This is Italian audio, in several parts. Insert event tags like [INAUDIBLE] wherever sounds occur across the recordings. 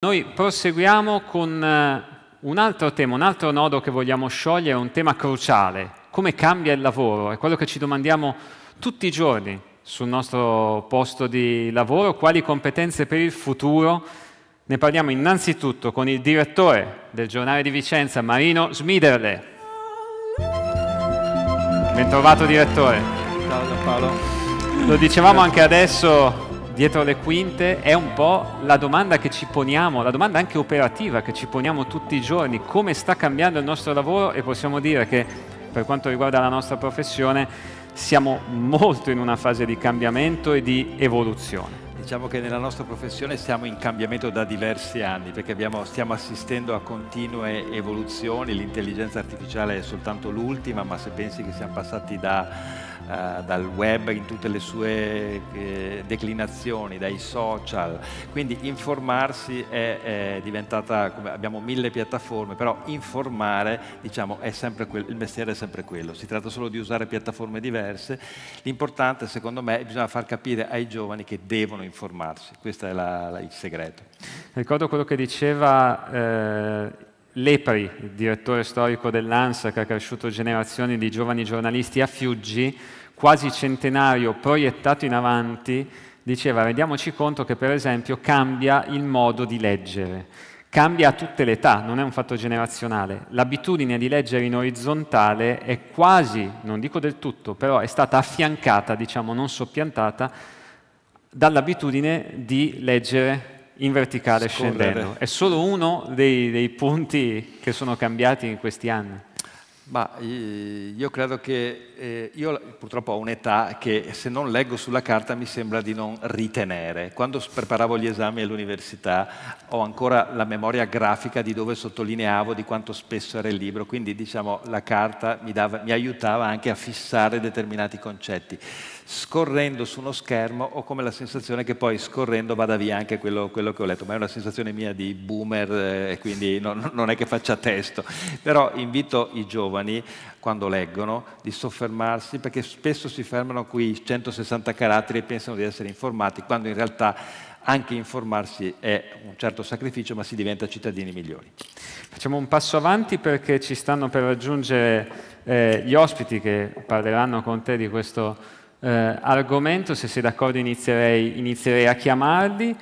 Noi proseguiamo con eh, un altro tema, un altro nodo che vogliamo sciogliere, un tema cruciale, come cambia il lavoro, è quello che ci domandiamo tutti i giorni sul nostro posto di lavoro, quali competenze per il futuro. Ne parliamo innanzitutto con il direttore del giornale di Vicenza, Marino Smiderle. Bentrovato direttore. Ciao Paolo. Lo dicevamo anche adesso, dietro le quinte è un po' la domanda che ci poniamo, la domanda anche operativa che ci poniamo tutti i giorni, come sta cambiando il nostro lavoro e possiamo dire che per quanto riguarda la nostra professione siamo molto in una fase di cambiamento e di evoluzione. Diciamo che nella nostra professione siamo in cambiamento da diversi anni perché abbiamo, stiamo assistendo a continue evoluzioni, l'intelligenza artificiale è soltanto l'ultima, ma se pensi che siamo passati da eh, dal web in tutte le sue eh, declinazioni, dai social. Quindi informarsi è, è diventata, abbiamo mille piattaforme, però informare diciamo, que- il mestiere è sempre quello, si tratta solo di usare piattaforme diverse. L'importante secondo me è bisogna far capire ai giovani che devono informarsi, questo è la, la, il segreto. Ricordo quello che diceva... Eh... Lepri, il direttore storico dell'ANSA che ha cresciuto generazioni di giovani giornalisti a Fiuggi, quasi centenario proiettato in avanti, diceva rendiamoci conto che per esempio cambia il modo di leggere, cambia a tutte le età, non è un fatto generazionale. L'abitudine di leggere in orizzontale è quasi, non dico del tutto, però è stata affiancata, diciamo non soppiantata, dall'abitudine di leggere in verticale Scorrere. scendendo. È solo uno dei, dei punti che sono cambiati in questi anni. Ma eh, io credo che eh, io purtroppo ho un'età che se non leggo sulla carta mi sembra di non ritenere. Quando preparavo gli esami all'università ho ancora la memoria grafica di dove sottolineavo di quanto spesso era il libro, quindi diciamo la carta mi, dava, mi aiutava anche a fissare determinati concetti. Scorrendo su uno schermo ho come la sensazione che poi scorrendo vada via anche quello, quello che ho letto, ma è una sensazione mia di boomer eh, e quindi non, non è che faccia testo. Però invito i giovani, quando leggono, di soffermarsi fermarsi perché spesso si fermano qui 160 caratteri e pensano di essere informati, quando in realtà anche informarsi è un certo sacrificio, ma si diventa cittadini migliori. Facciamo un passo avanti perché ci stanno per raggiungere eh, gli ospiti che parleranno con te di questo eh, argomento. Se sei d'accordo inizierei, inizierei a chiamarli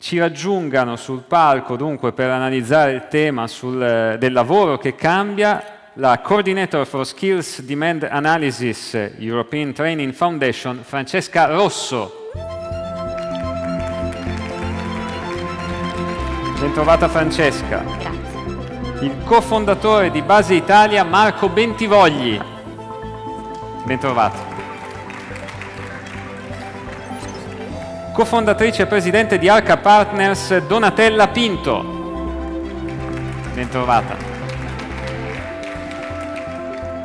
ci raggiungano sul palco dunque per analizzare il tema sul, eh, del lavoro che cambia la Coordinator for Skills Demand Analysis European Training Foundation, Francesca Rosso. Bentrovata Francesca. Grazie. Il cofondatore di Base Italia, Marco Bentivogli. Bentrovato. Cofondatrice e presidente di Arca Partners, Donatella Pinto. Bentrovata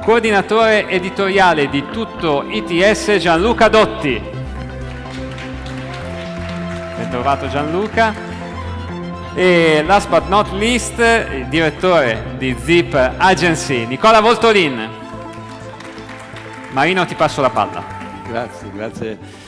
coordinatore editoriale di tutto ITS Gianluca Dotti. Ben trovato Gianluca. E last but not least, il direttore di Zip Agency, Nicola Voltolin. Marino, ti passo la palla. Grazie, grazie.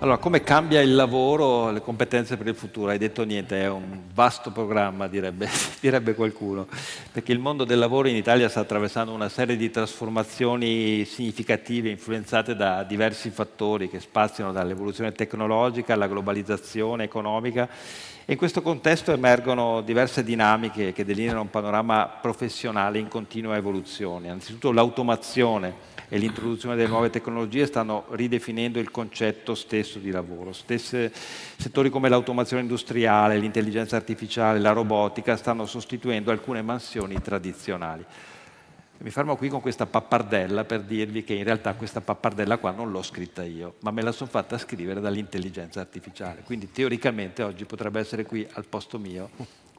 Allora, come cambia il lavoro, le competenze per il futuro? Hai detto niente, è un vasto programma, direbbe, [LAUGHS] direbbe, qualcuno, perché il mondo del lavoro in Italia sta attraversando una serie di trasformazioni significative, influenzate da diversi fattori che spaziano dall'evoluzione tecnologica alla globalizzazione economica in questo contesto emergono diverse dinamiche che delineano un panorama professionale in continua evoluzione. Anzitutto l'automazione e l'introduzione delle nuove tecnologie stanno ridefinendo il concetto stesso di lavoro. Stesse settori come l'automazione industriale, l'intelligenza artificiale, la robotica stanno sostituendo alcune mansioni tradizionali. Mi fermo qui con questa pappardella per dirvi che in realtà questa pappardella qua non l'ho scritta io, ma me la sono fatta scrivere dall'intelligenza artificiale. Quindi teoricamente oggi potrebbe essere qui al posto mio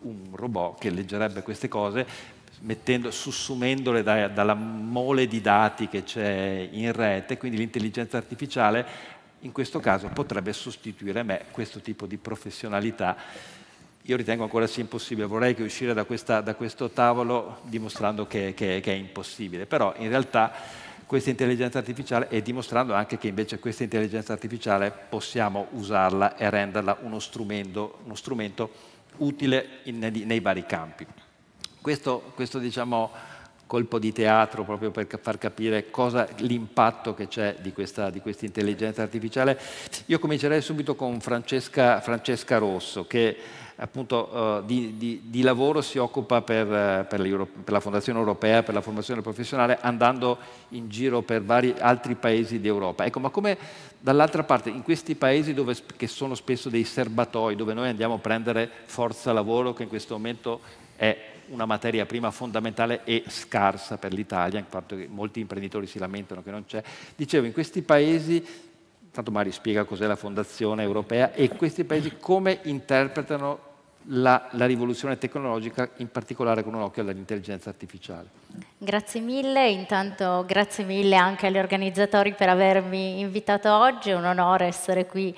un robot che leggerebbe queste cose, mettendo, sussumendole da, dalla mole di dati che c'è in rete, quindi l'intelligenza artificiale in questo caso potrebbe sostituire me, questo tipo di professionalità. Io ritengo ancora sia impossibile, vorrei che uscire da, questa, da questo tavolo dimostrando che, che, che è impossibile, però in realtà questa intelligenza artificiale è dimostrando anche che invece questa intelligenza artificiale possiamo usarla e renderla uno strumento, uno strumento utile in, nei vari campi. Questo, questo diciamo, colpo di teatro proprio per far capire l'impatto che c'è di questa, di intelligenza artificiale. Io comincerei subito con Francesca, Francesca Rosso che appunto uh, di, di, di, lavoro si occupa per, per, per, la Fondazione Europea, per la formazione professionale, andando in giro per vari altri paesi d'Europa. Ecco, ma come dall'altra parte, in questi paesi dove, che sono spesso dei serbatoi, dove noi andiamo a prendere forza lavoro che in questo momento è una materia prima fondamentale e scarsa per l'Italia, in quanto molti imprenditori si lamentano che non c'è. Dicevo, in questi paesi, tanto Mari spiega cos'è la fondazione europea, e questi paesi come interpretano la, la, rivoluzione tecnologica, in particolare con un occhio all'intelligenza artificiale. Grazie mille, intanto grazie mille anche agli organizzatori per avermi invitato oggi, è un onore essere qui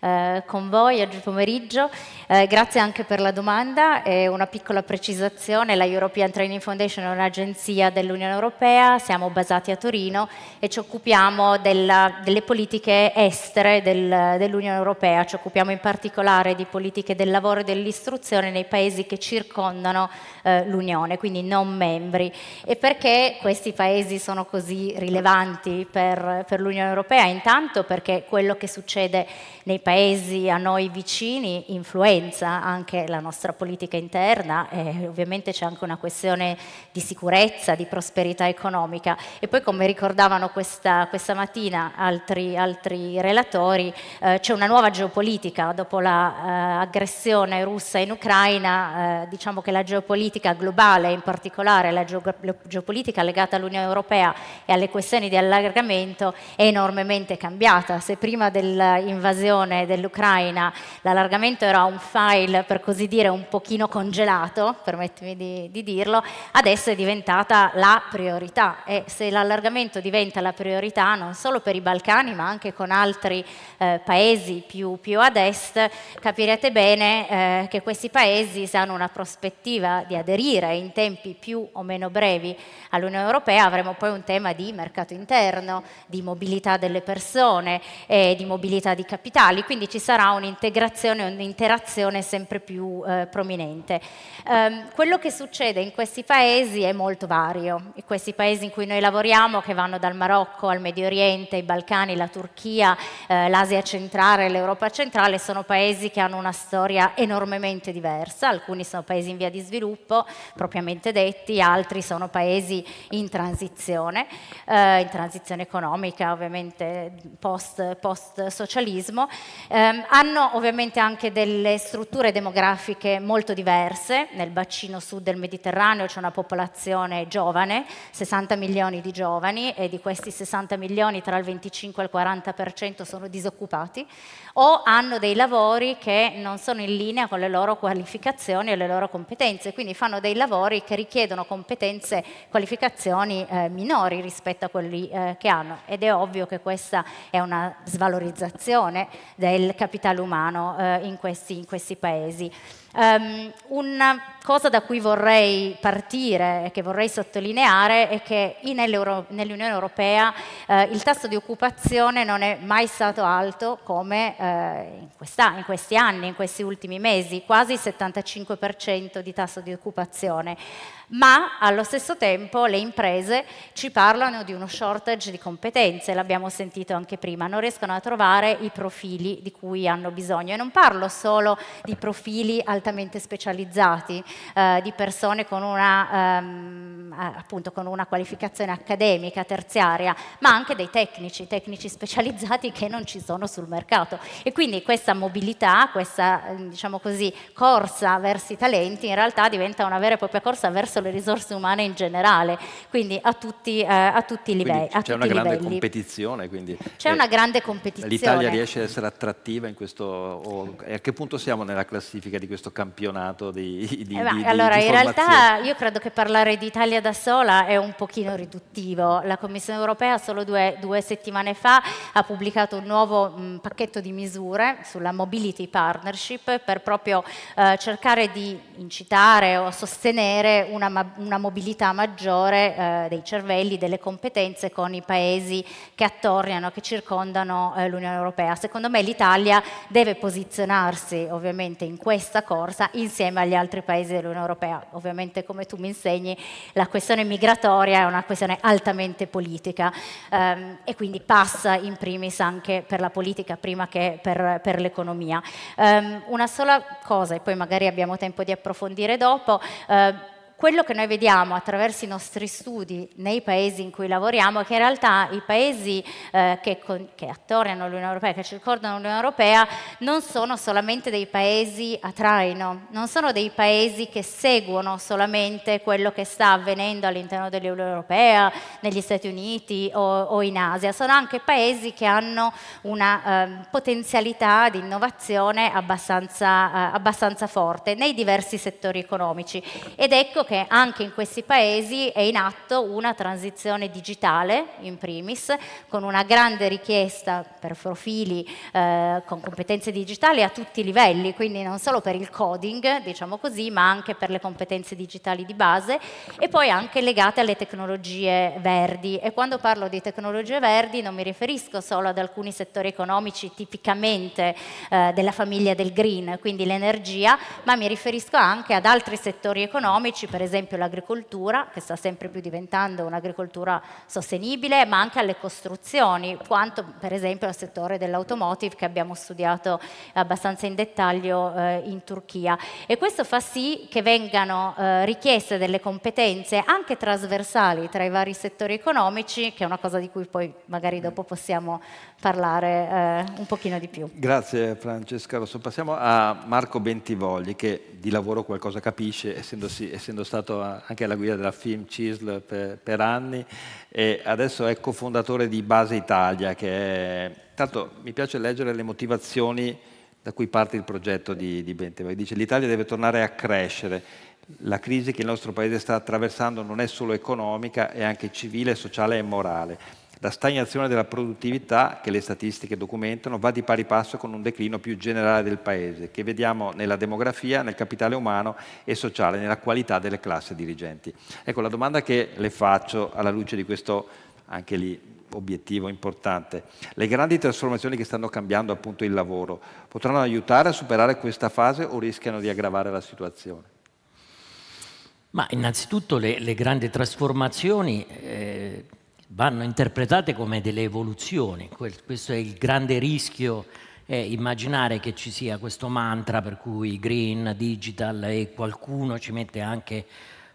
eh, con voi oggi pomeriggio. Eh, grazie anche per la domanda e una piccola precisazione, la European Training Foundation è un'agenzia dell'Unione Europea, siamo basati a Torino e ci occupiamo della, delle politiche estere del, dell'Unione Europea, ci occupiamo in particolare di politiche del lavoro e dell'istruzione nei paesi che circondano eh, l'Unione, quindi non membri. E perché questi paesi sono così rilevanti per, per l'Unione Europea? Intanto perché quello che succede nei paesi a noi vicini influenza anche la nostra politica interna e ovviamente c'è anche una questione di sicurezza, di prosperità economica e poi come ricordavano questa, questa mattina altri, altri relatori eh, c'è una nuova geopolitica dopo l'aggressione la, eh, russa in Ucraina, eh, diciamo che la geopolitica globale, in particolare la geopolitica legata all'Unione Europea e alle questioni di allargamento è enormemente cambiata. Se prima dell'invasione questione dell'Ucraina l'allargamento era un file per così dire un pochino congelato, permettimi di, di dirlo, adesso è diventata la priorità e se l'allargamento diventa la priorità non solo per i Balcani ma anche con altri eh, paesi più, più, ad est, capirete bene eh, che questi paesi se hanno una prospettiva di aderire in tempi più o meno brevi all'Unione Europea avremo poi un tema di mercato interno, di mobilità delle persone, eh, di mobilità di capitali, quindi ci sarà un'integrazione, un'interazione sempre più eh, prominente. Um, quello che succede in questi paesi è molto vario, in questi paesi in cui noi lavoriamo, che vanno dal Marocco al Medio Oriente, i Balcani, la Turchia, eh, l'Asia centrale, l'Europa centrale, sono paesi che hanno una storia enormemente diversa, alcuni sono paesi in via di sviluppo, propriamente detti, altri sono paesi in transizione, eh, in transizione economica, ovviamente post-socialismo, post eh, hanno ovviamente anche delle strutture demografiche molto diverse, nel bacino sud del Mediterraneo c'è una popolazione giovane, 60 milioni di giovani e di questi 60 milioni tra il 25 e il 40% sono disoccupati o hanno dei lavori che non sono in linea con le loro qualificazioni e le loro competenze, quindi fanno dei lavori che richiedono competenze, qualificazioni eh, minori rispetto a quelli eh, che hanno ed è ovvio che questa è una svalorizzazione del del capitale umano eh, in questi, in questi paesi. Um, una cosa da cui vorrei partire e che vorrei sottolineare è che nell'Unione Europea eh, il tasso di occupazione non è mai stato alto come eh, in, questa, in, questi anni, in questi ultimi mesi, quasi il 75% di tasso di occupazione. Ma allo stesso tempo le imprese ci parlano di uno shortage di competenze, l'abbiamo sentito anche prima, non riescono a trovare i profili di cui hanno bisogno. E non parlo solo di profili alternativi altamente specializzati, eh, di persone con una, ehm, appunto, con una qualificazione accademica, terziaria, ma anche dei tecnici, tecnici specializzati che non ci sono sul mercato. E quindi questa mobilità, questa diciamo così, corsa verso i talenti in realtà diventa una vera e propria corsa verso le risorse umane in generale, quindi a tutti, eh, a tutti i livelli. C'è una grande livelli. competizione. C'è eh, una grande competizione. L'Italia riesce ad essere attrattiva in questo... O, e a che punto siamo nella classifica di questo campionato di, di, eh ma, di Allora, di in realtà io credo che parlare di Italia da sola è un pochino riduttivo. La Commissione europea solo due, due settimane fa ha pubblicato un nuovo mh, mm, pacchetto di misure sulla mobility partnership per proprio eh, cercare di incitare o sostenere una, una mobilità maggiore eh, dei cervelli, delle competenze con i paesi che attorniano, che circondano eh, l'Unione Europea. Secondo me l'Italia deve posizionarsi ovviamente in questa cosa corsa insieme agli altri paesi dell'Unione Europea. Ovviamente come tu mi insegni la questione migratoria è una questione altamente politica ehm, e quindi passa in primis anche per la politica prima che per, per l'economia. Ehm, una sola cosa e poi magari abbiamo tempo di approfondire dopo. Ehm, quello che noi vediamo attraverso i nostri studi nei paesi in cui lavoriamo è che in realtà i paesi eh, che, con, che attorniano l'Unione Europea, che circondano l'Unione Europea, non sono solamente dei paesi a traino, non sono dei paesi che seguono solamente quello che sta avvenendo all'interno dell'Unione Europea, negli Stati Uniti o, o, in Asia, sono anche paesi che hanno una eh, potenzialità di innovazione abbastanza, eh, abbastanza forte nei diversi settori economici. Ed ecco che anche in questi paesi è in atto una transizione digitale, in primis, con una grande richiesta per profili eh, con competenze digitali a tutti i livelli, quindi non solo per il coding, diciamo così, ma anche per le competenze digitali di base e poi anche legate alle tecnologie verdi. E quando parlo di tecnologie verdi non mi riferisco solo ad alcuni settori economici tipicamente eh, della famiglia del green, quindi l'energia, ma mi riferisco anche ad altri settori economici, per esempio l'agricoltura, che sta sempre più diventando un'agricoltura sostenibile, ma anche alle costruzioni, quanto per esempio al settore dell'automotive che abbiamo studiato abbastanza in dettaglio eh, in Turchia. E questo fa sì che vengano eh, richieste delle competenze anche trasversali tra i vari settori economici, che è una cosa di cui poi magari dopo possiamo parlare eh, un pochino di più. Grazie Francesca Rosso. Passiamo a Marco Bentivogli che di lavoro qualcosa capisce, essendosi, essendo stato anche alla guida della FIM CISL per, per anni e adesso è cofondatore di Base Italia, che è... Tanto mi piace leggere le motivazioni da cui parte il progetto di, di Bentevai. Dice l'Italia deve tornare a crescere. La crisi che il nostro Paese sta attraversando non è solo economica, è anche civile, sociale e morale la stagnazione della produttività, che le statistiche documentano, va di pari passo con un declino più generale del Paese, che vediamo nella demografia, nel capitale umano e sociale, nella qualità delle classi dirigenti. Ecco, la domanda che le faccio alla luce di questo, anche lì, obiettivo importante. Le grandi trasformazioni che stanno cambiando appunto il lavoro potranno aiutare a superare questa fase o rischiano di aggravare la situazione? Ma innanzitutto le, le grandi trasformazioni eh, vanno interpretate come delle evoluzioni. Questo è il grande rischio, è immaginare che ci sia questo mantra per cui green, digital e qualcuno ci mette anche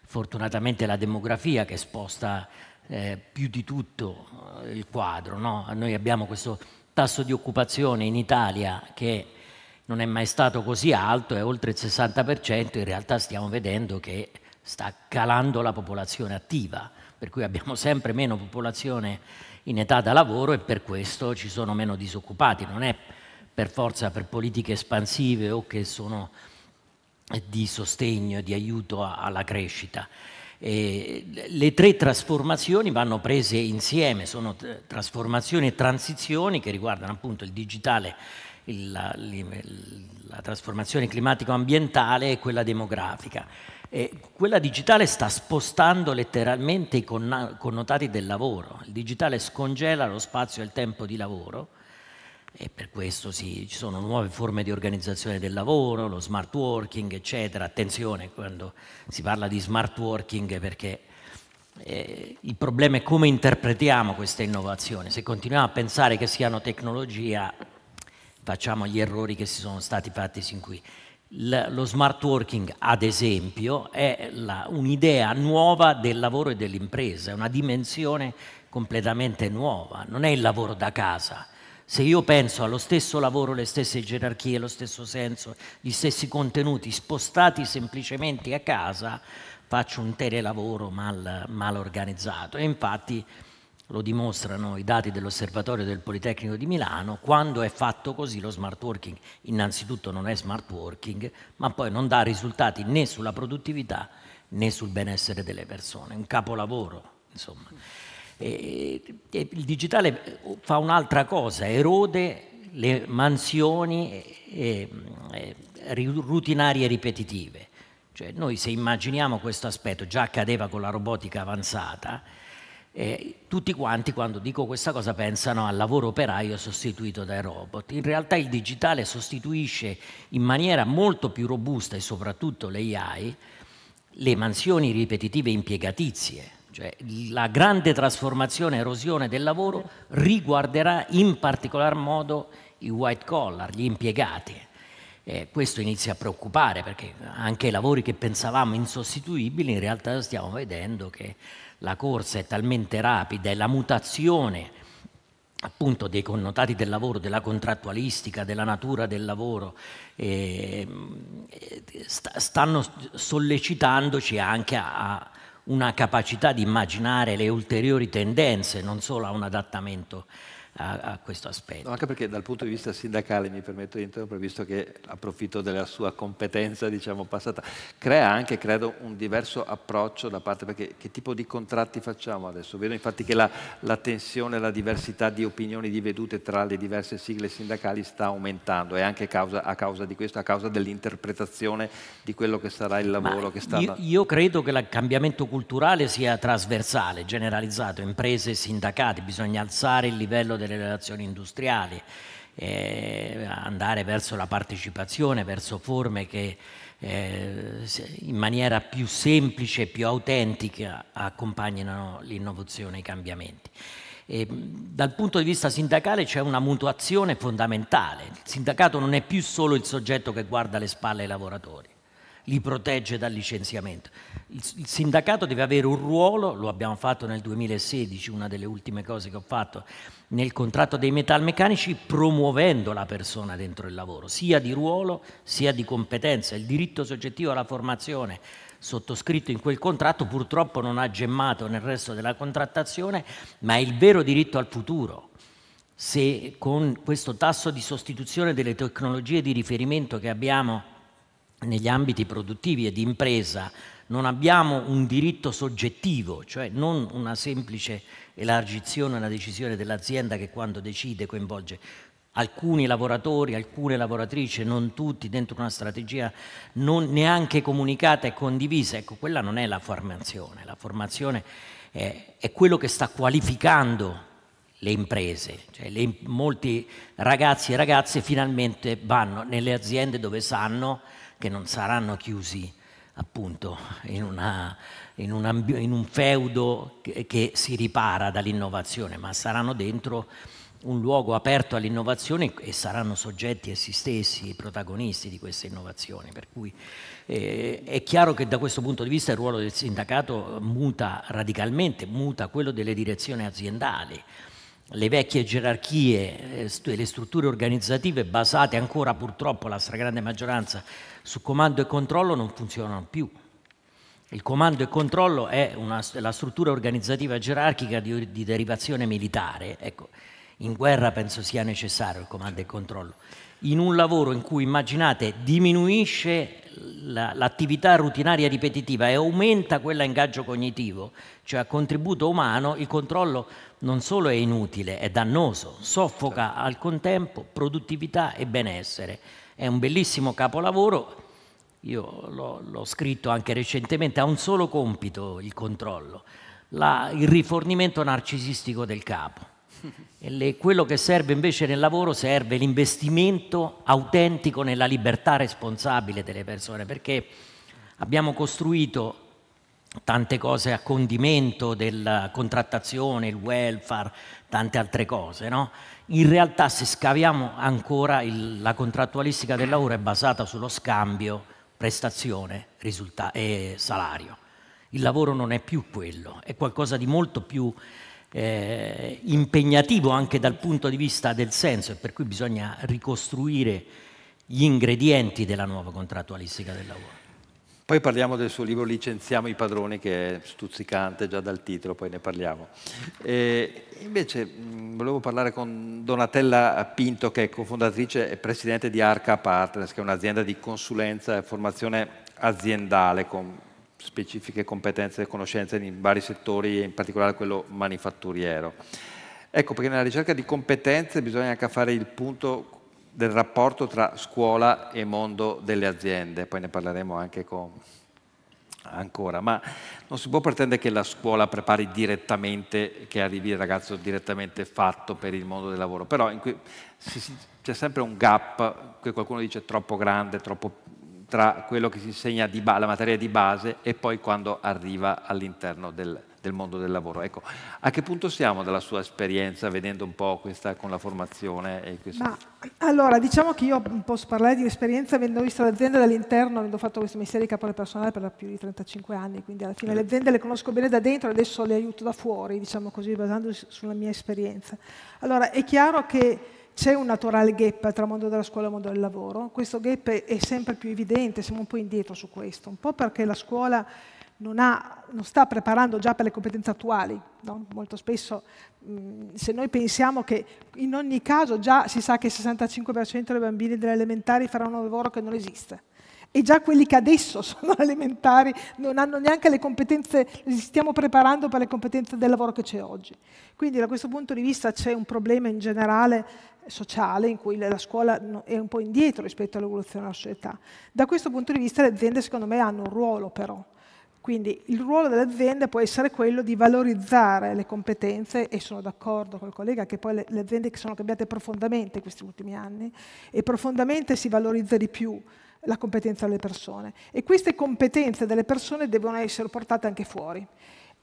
fortunatamente la demografia che sposta eh, più di tutto eh, il quadro. No? Noi abbiamo questo tasso di occupazione in Italia che non è mai stato così alto, è oltre il 60%, in realtà stiamo vedendo che sta calando la popolazione attiva per cui abbiamo sempre meno popolazione in età da lavoro e per questo ci sono meno disoccupati. Non è per forza per politiche espansive o che sono di sostegno, di aiuto alla crescita. E le tre trasformazioni vanno prese insieme, sono trasformazioni e transizioni che riguardano appunto il digitale, il, la, la, trasformazione climatico-ambientale e quella demografica. E quella digitale sta spostando letteralmente i connotati del lavoro. Il digitale scongela lo spazio e il tempo di lavoro e per questo sì, ci sono nuove forme di organizzazione del lavoro, lo smart working, eccetera. Attenzione quando si parla di smart working perché eh, il problema è come interpretiamo queste innovazioni. Se continuiamo a pensare che siano tecnologia, facciamo gli errori che si sono stati fatti sin qui. L- lo smart working, ad esempio, è la, un'idea nuova del lavoro e dell'impresa, è una dimensione completamente nuova, non è il lavoro da casa. Se io penso allo stesso lavoro, le stesse gerarchie, lo stesso senso, gli stessi contenuti spostati semplicemente a casa, faccio un telelavoro mal, mal organizzato. E infatti lo dimostrano i dati dell'osservatorio del Politecnico di Milano, quando è fatto così lo smart working innanzitutto non è smart working, ma poi non dà risultati né sulla produttività né sul benessere delle persone. Un capolavoro, insomma. E, e il digitale fa un'altra cosa, erode le mansioni e, rutinarie ripetitive. Cioè noi se immaginiamo questo aspetto, già accadeva con la robotica avanzata, e tutti quanti quando dico questa cosa pensano al lavoro operaio sostituito dai robot. In realtà il digitale sostituisce in maniera molto più robusta e soprattutto l'AI le mansioni ripetitive impiegatizie. Cioè, la grande trasformazione e erosione del lavoro riguarderà in particolar modo i white collar, gli impiegati. Eh, questo inizia a preoccupare perché anche i lavori che pensavamo insostituibili in realtà stiamo vedendo che la corsa è talmente rapida e la mutazione appunto dei connotati del lavoro, della contrattualistica, della natura del lavoro, eh, st- stanno sollecitandoci anche a, a una capacità di immaginare le ulteriori tendenze, non solo a un adattamento a, a questo aspetto. No, anche perché dal punto di vista sindacale, mi permetto di interrompere, visto che approfitto della sua competenza diciamo, passata, crea anche, credo, un diverso approccio da parte, perché che tipo di contratti facciamo adesso? Vedo infatti che la, la tensione, la diversità di opinioni, di vedute tra le diverse sigle sindacali sta aumentando e anche causa, a causa di questo, a causa dell'interpretazione di quello che sarà il lavoro Ma che sta... Io, io credo che il cambiamento culturale sia trasversale, generalizzato, imprese e sindacati, bisogna alzare il livello delle relazioni industriali, eh, andare verso la partecipazione, verso forme che eh, in maniera più semplice e più autentica accompagnano l'innovazione e i cambiamenti. E, dal punto di vista sindacale c'è una mutuazione fondamentale. Il sindacato non è più solo il soggetto che guarda le spalle ai lavoratori, li protegge dal licenziamento. Il, il, sindacato deve avere un ruolo, lo abbiamo fatto nel 2016, una delle ultime cose che ho fatto, nel contratto dei metalmeccanici, promuovendo la persona dentro il lavoro, sia di ruolo sia di competenza. Il diritto soggettivo alla formazione sottoscritto in quel contratto purtroppo non ha gemmato nel resto della contrattazione, ma è il vero diritto al futuro se con questo tasso di sostituzione delle tecnologie di riferimento che abbiamo negli ambiti produttivi e di impresa non abbiamo un diritto soggettivo, cioè non una semplice elargizione alla decisione dell'azienda che quando decide coinvolge alcuni lavoratori, alcune lavoratrici, non tutti, dentro una strategia non neanche comunicata e condivisa. Ecco, quella non è la formazione, la formazione è, è quello che sta qualificando le imprese, cioè le, molti ragazzi e ragazze finalmente vanno nelle aziende dove sanno che non saranno chiusi appunto in, una, in, un, ambi- in un, feudo che, che si ripara dall'innovazione, ma saranno dentro un luogo aperto all'innovazione e saranno soggetti essi stessi i protagonisti di queste innovazioni. Per cui eh, è chiaro che da questo punto di vista il ruolo del sindacato muta radicalmente, muta quello delle direzioni aziendali le vecchie gerarchie e eh, le strutture organizzative basate ancora purtroppo la stragrande maggioranza su comando e controllo non funzionano più. Il comando e controllo è una, la struttura organizzativa gerarchica di, di derivazione militare. Ecco, in guerra penso sia necessario il comando e controllo. In un lavoro in cui, immaginate, diminuisce la, l'attività rutinaria ripetitiva e aumenta quella in gaggio cognitivo, cioè a contributo umano, il controllo non solo è inutile, è dannoso, soffoca al contempo produttività e benessere. È un bellissimo capolavoro, io l'ho, l'ho scritto anche recentemente, ha un solo compito il controllo, la, il rifornimento narcisistico del capo. Le, quello che serve invece nel lavoro serve l'investimento autentico nella libertà responsabile delle persone, perché abbiamo costruito tante cose a condimento della contrattazione, il welfare, tante altre cose. No? In realtà se scaviamo ancora il, la contrattualistica del lavoro è basata sullo scambio prestazione risulta- e salario. Il lavoro non è più quello, è qualcosa di molto più eh, impegnativo anche dal punto di vista del senso e per cui bisogna ricostruire gli ingredienti della nuova contrattualistica del lavoro. Poi parliamo del suo libro Licenziamo i padroni, che è stuzzicante già dal titolo, poi ne parliamo. E invece volevo parlare con Donatella Pinto, che è cofondatrice e presidente di Arca Partners, che è un'azienda di consulenza e formazione aziendale con specifiche competenze e conoscenze in vari settori, in particolare quello manifatturiero. Ecco, perché nella ricerca di competenze bisogna anche fare il punto del rapporto tra scuola e mondo delle aziende, poi ne parleremo anche con, ancora, ma non si può pretendere che la scuola prepari direttamente, che arrivi il ragazzo direttamente fatto per il mondo del lavoro, però c'è sempre un gap, che qualcuno dice troppo grande, troppo, tra quello che si insegna di la materia di base e poi quando arriva all'interno del, del mondo del lavoro. Ecco, a che punto siamo dalla sua esperienza, vedendo un po' questa con la formazione? E questo... Ma, allora, diciamo che io posso parlare di esperienza avendo visto l'azienda dall'interno, avendo fatto questo mestiere di capo personale per più di 35 anni, quindi alla fine eh. le aziende le conosco bene da dentro, e adesso le aiuto da fuori, diciamo così, basandosi sulla mia esperienza. Allora, è chiaro che c'è un naturale gap tra mondo della scuola e mondo del lavoro, questo gap è sempre più evidente, siamo un po' indietro su questo, un po' perché la scuola non, ha, non, sta preparando già per le competenze attuali. No? Molto spesso mh, se noi pensiamo che in ogni caso già si sa che il 65% dei bambini delle elementari faranno un lavoro che non esiste. E già quelli che adesso [LAUGHS] sono elementari non hanno neanche le competenze, li stiamo preparando per le competenze del lavoro che c'è oggi. Quindi da questo punto di vista c'è un problema in generale sociale in cui la scuola è un po' indietro rispetto all'evoluzione della società. Da questo punto di vista le aziende secondo me hanno un ruolo però, quindi il ruolo dell'azienda può essere quello di valorizzare le competenze, e sono d'accordo col collega che poi le, aziende sono cambiate profondamente in questi ultimi anni, e profondamente si valorizza di più la competenza delle persone. E queste competenze delle persone devono essere portate anche fuori.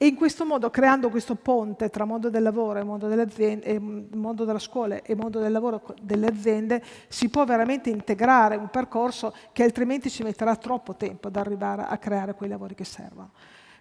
E in questo modo, creando questo ponte tra mondo del lavoro e mondo, aziende, e mm, mondo della scuola e mondo del lavoro delle aziende, si può veramente integrare un percorso che altrimenti ci metterà troppo tempo ad arrivare a creare quei lavori che servono.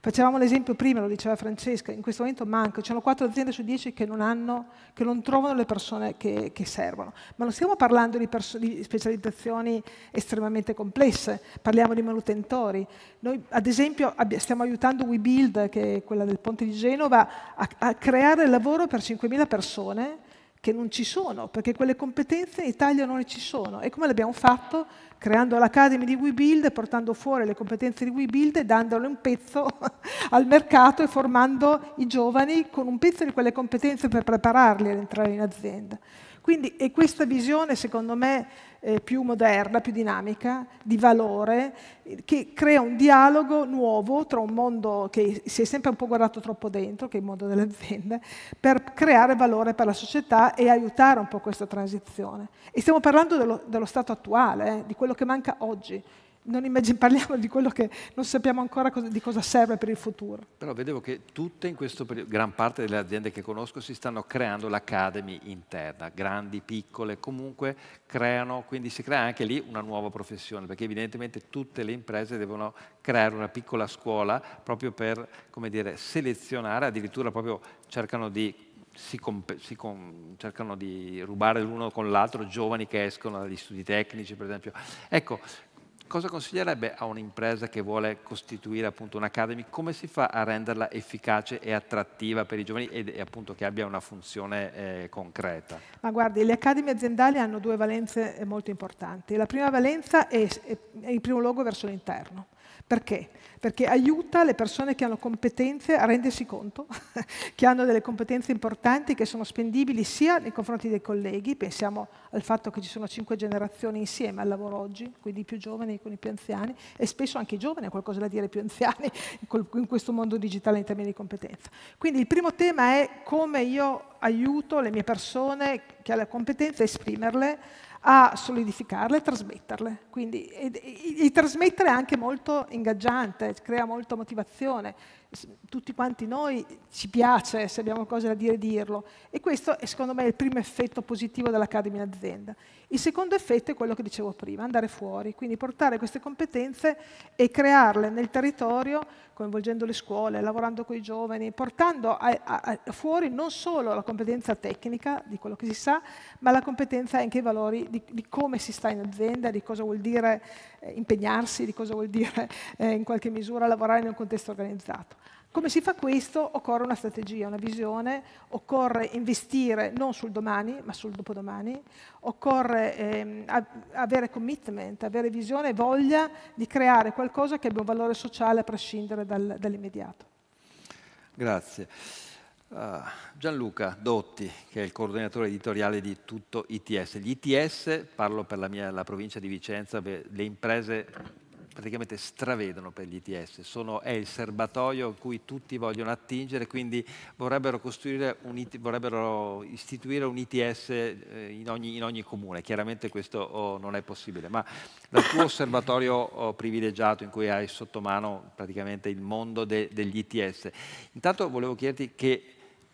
Facevamo l'esempio prima, lo diceva Francesca, in questo momento manca, ci sono 4 aziende su 10 che non, hanno, che non trovano le persone che, che, servono. Ma non stiamo parlando di, di, specializzazioni estremamente complesse, parliamo di manutentori. Noi ad esempio stiamo aiutando WeBuild, che è quella del Ponte di Genova, a, a creare lavoro per 5.000 persone che non ci sono, perché quelle competenze in Italia non ci sono. E come l'abbiamo fatto? Creando l'Academy di WeBuild, portando fuori le competenze di WeBuild e dandole un pezzo [LAUGHS] al mercato e formando i giovani con un pezzo di quelle competenze per prepararli ad entrare in azienda. Quindi è questa visione, secondo me, eh, più moderna, più dinamica, di valore, eh, che crea un dialogo nuovo tra un mondo che si è sempre un po' guardato troppo dentro, che è il mondo delle aziende, per creare valore per la società e aiutare un po' questa transizione. E stiamo parlando dello, dello stato attuale, eh, di quello che manca oggi immagin- parliamo di quello che non sappiamo ancora cosa, di cosa serve per il futuro. Però vedevo che tutte in questo periodo, gran parte delle aziende che conosco si stanno creando l'academy interna, grandi, piccole, comunque creano, quindi si crea anche lì una nuova professione, perché evidentemente tutte le imprese devono creare una piccola scuola proprio per, come dire, selezionare, addirittura proprio cercano di si, comp- si com- cercano di rubare l'uno con l'altro giovani che escono dagli studi tecnici, per esempio. Ecco, cosa consiglierebbe a un'impresa che vuole costituire appunto un'academy? Come si fa a renderla efficace e attrattiva per i giovani e, e appunto che abbia una funzione eh, concreta? Ma guardi, le accademie aziendali hanno due valenze eh, molto importanti. La prima valenza è, è in primo luogo verso l'interno perché? Perché aiuta le persone che hanno competenze a rendersi conto [LAUGHS] che hanno delle competenze importanti che sono spendibili sia nei confronti dei colleghi, pensiamo al fatto che ci sono cinque generazioni insieme al lavoro oggi, quindi i più giovani con i più anziani e spesso anche i giovani hanno qualcosa da dire più anziani [LAUGHS] in questo mondo digitale in termini di competenza. Quindi il primo tema è come io aiuto le mie persone che hanno competenze a esprimerle a solidificarle e trasmetterle. Quindi e, e, e trasmettere è anche molto ingaggiante, crea molta motivazione. Tutti quanti noi ci piace, se abbiamo cose da dire, dirlo. E questo è secondo me il primo effetto positivo dell'Academy in azienda. Il secondo effetto è quello che dicevo prima, andare fuori, quindi portare queste competenze e crearle nel territorio coinvolgendo le scuole, lavorando con i giovani, portando a, a, a fuori non solo la competenza tecnica di quello che si sa, ma la competenza anche i valori di, di come si sta in azienda, di cosa vuol dire eh, impegnarsi, di cosa vuol dire eh, in qualche misura lavorare in un contesto organizzato. Come si fa questo? Occorre una strategia, una visione, occorre investire non sul domani, ma sul dopodomani, occorre ehm, avere commitment, avere visione e voglia di creare qualcosa che abbia un valore sociale a prescindere dal, dall'immediato. Grazie. Uh, Gianluca Dotti, che è il coordinatore editoriale di tutto ITS. Gli ITS, parlo per la, mia, la provincia di Vicenza, le imprese praticamente stravedono per gli ITS, Sono, è il serbatoio a cui tutti vogliono attingere, quindi vorrebbero, un, vorrebbero istituire un ITS eh, in ogni, in ogni, comune, chiaramente questo oh, non è possibile, ma dal tuo osservatorio oh, privilegiato in cui hai sotto mano praticamente il mondo de, degli ITS, intanto volevo chiederti che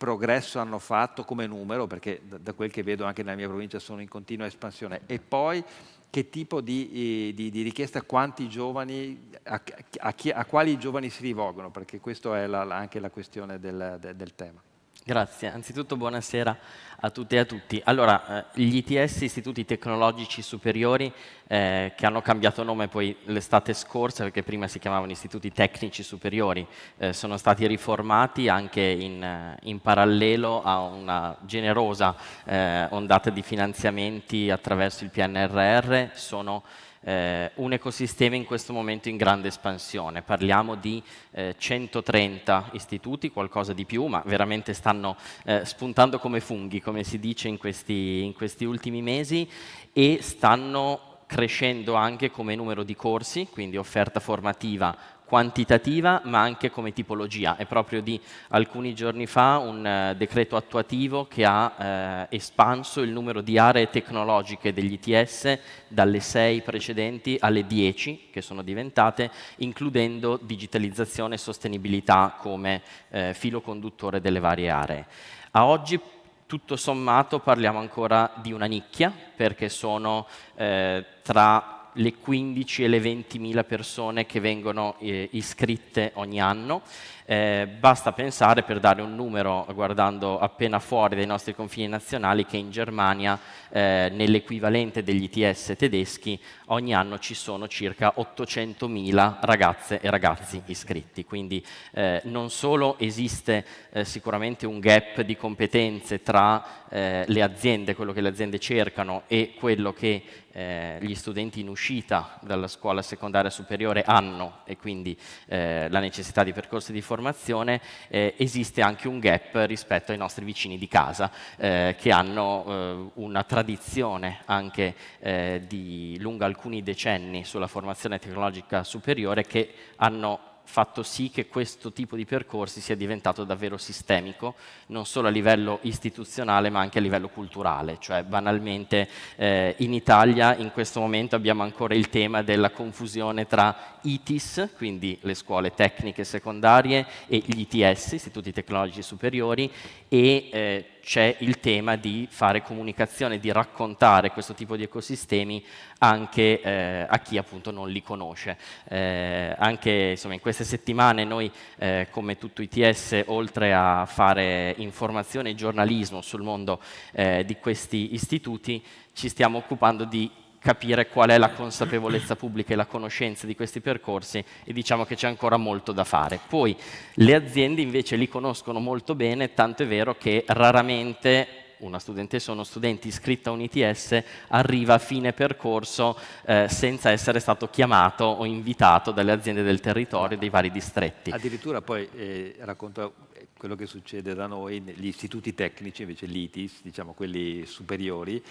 progresso hanno fatto come numero, perché da quel che vedo anche nella mia provincia sono in continua espansione, e poi che tipo di, di, di richiesta, quanti giovani, a, a, chi, a, quali giovani si rivolgono, perché questa è la, anche la questione del, del tema. Grazie, anzitutto buonasera a tutte e a tutti. Allora, eh, gli ITS, Istituti Tecnologici Superiori, eh, che hanno cambiato nome poi l'estate scorsa, perché prima si chiamavano Istituti Tecnici Superiori, eh, sono stati riformati anche in, eh, in parallelo a una generosa eh, ondata di finanziamenti attraverso il PNRR, sono eh, un ecosistema in questo momento in grande espansione. Parliamo di eh, 130 istituti, qualcosa di più, ma veramente stanno eh, spuntando come funghi, come si dice in questi, in questi ultimi mesi, e stanno crescendo anche come numero di corsi, quindi offerta formativa quantitativa ma anche come tipologia. È proprio di alcuni giorni fa un eh, decreto attuativo che ha uh, espanso il numero di aree tecnologiche degli ITS dalle 6 precedenti alle 10 che sono diventate, includendo digitalizzazione e sostenibilità come uh, filo conduttore delle varie aree. A oggi tutto sommato parliamo ancora di una nicchia perché sono eh, tra le 15 e le 20 mila persone che vengono eh, iscritte ogni anno eh, basta pensare, per dare un numero, guardando appena fuori dai nostri confini nazionali, che in Germania, eh, nell'equivalente degli ITS tedeschi, ogni anno ci sono circa 800.000 ragazze e ragazzi iscritti. Quindi eh, non solo esiste eh, sicuramente un gap di competenze tra eh, le aziende, quello che le aziende cercano e quello che eh, gli studenti in uscita dalla scuola secondaria superiore hanno e quindi la necessità di percorsi di formazione, informazione eh, esiste anche un gap rispetto ai nostri vicini di casa eh, che hanno eh, una tradizione anche eh, di lunga alcuni decenni sulla formazione tecnologica superiore che hanno fatto sì che questo tipo di percorsi sia diventato davvero sistemico, non solo a livello istituzionale ma anche a livello culturale, cioè banalmente eh, in Italia in questo momento abbiamo ancora il tema della confusione tra ITIS, quindi le scuole tecniche secondarie, e gli ITS, istituti tecnologici superiori, e eh, c'è il tema di fare comunicazione, di raccontare questo tipo di ecosistemi anche eh, a chi appunto non li conosce. Eh, anche insomma, in queste settimane noi eh, come tutto ITS, oltre a fare informazione e giornalismo sul mondo eh, di questi istituti, ci stiamo occupando di capire qual è la consapevolezza pubblica e la conoscenza di questi percorsi e diciamo che c'è ancora molto da fare. Poi le aziende invece li conoscono molto bene, tanto è vero che raramente una studentessa o uno studente iscritto a un ITS arriva a fine percorso eh, senza essere stato chiamato o invitato dalle aziende del territorio dei vari distretti. Addirittura poi eh, racconta eh, quello che succede da noi negli istituti tecnici, invece l'ITIS, diciamo quelli superiori,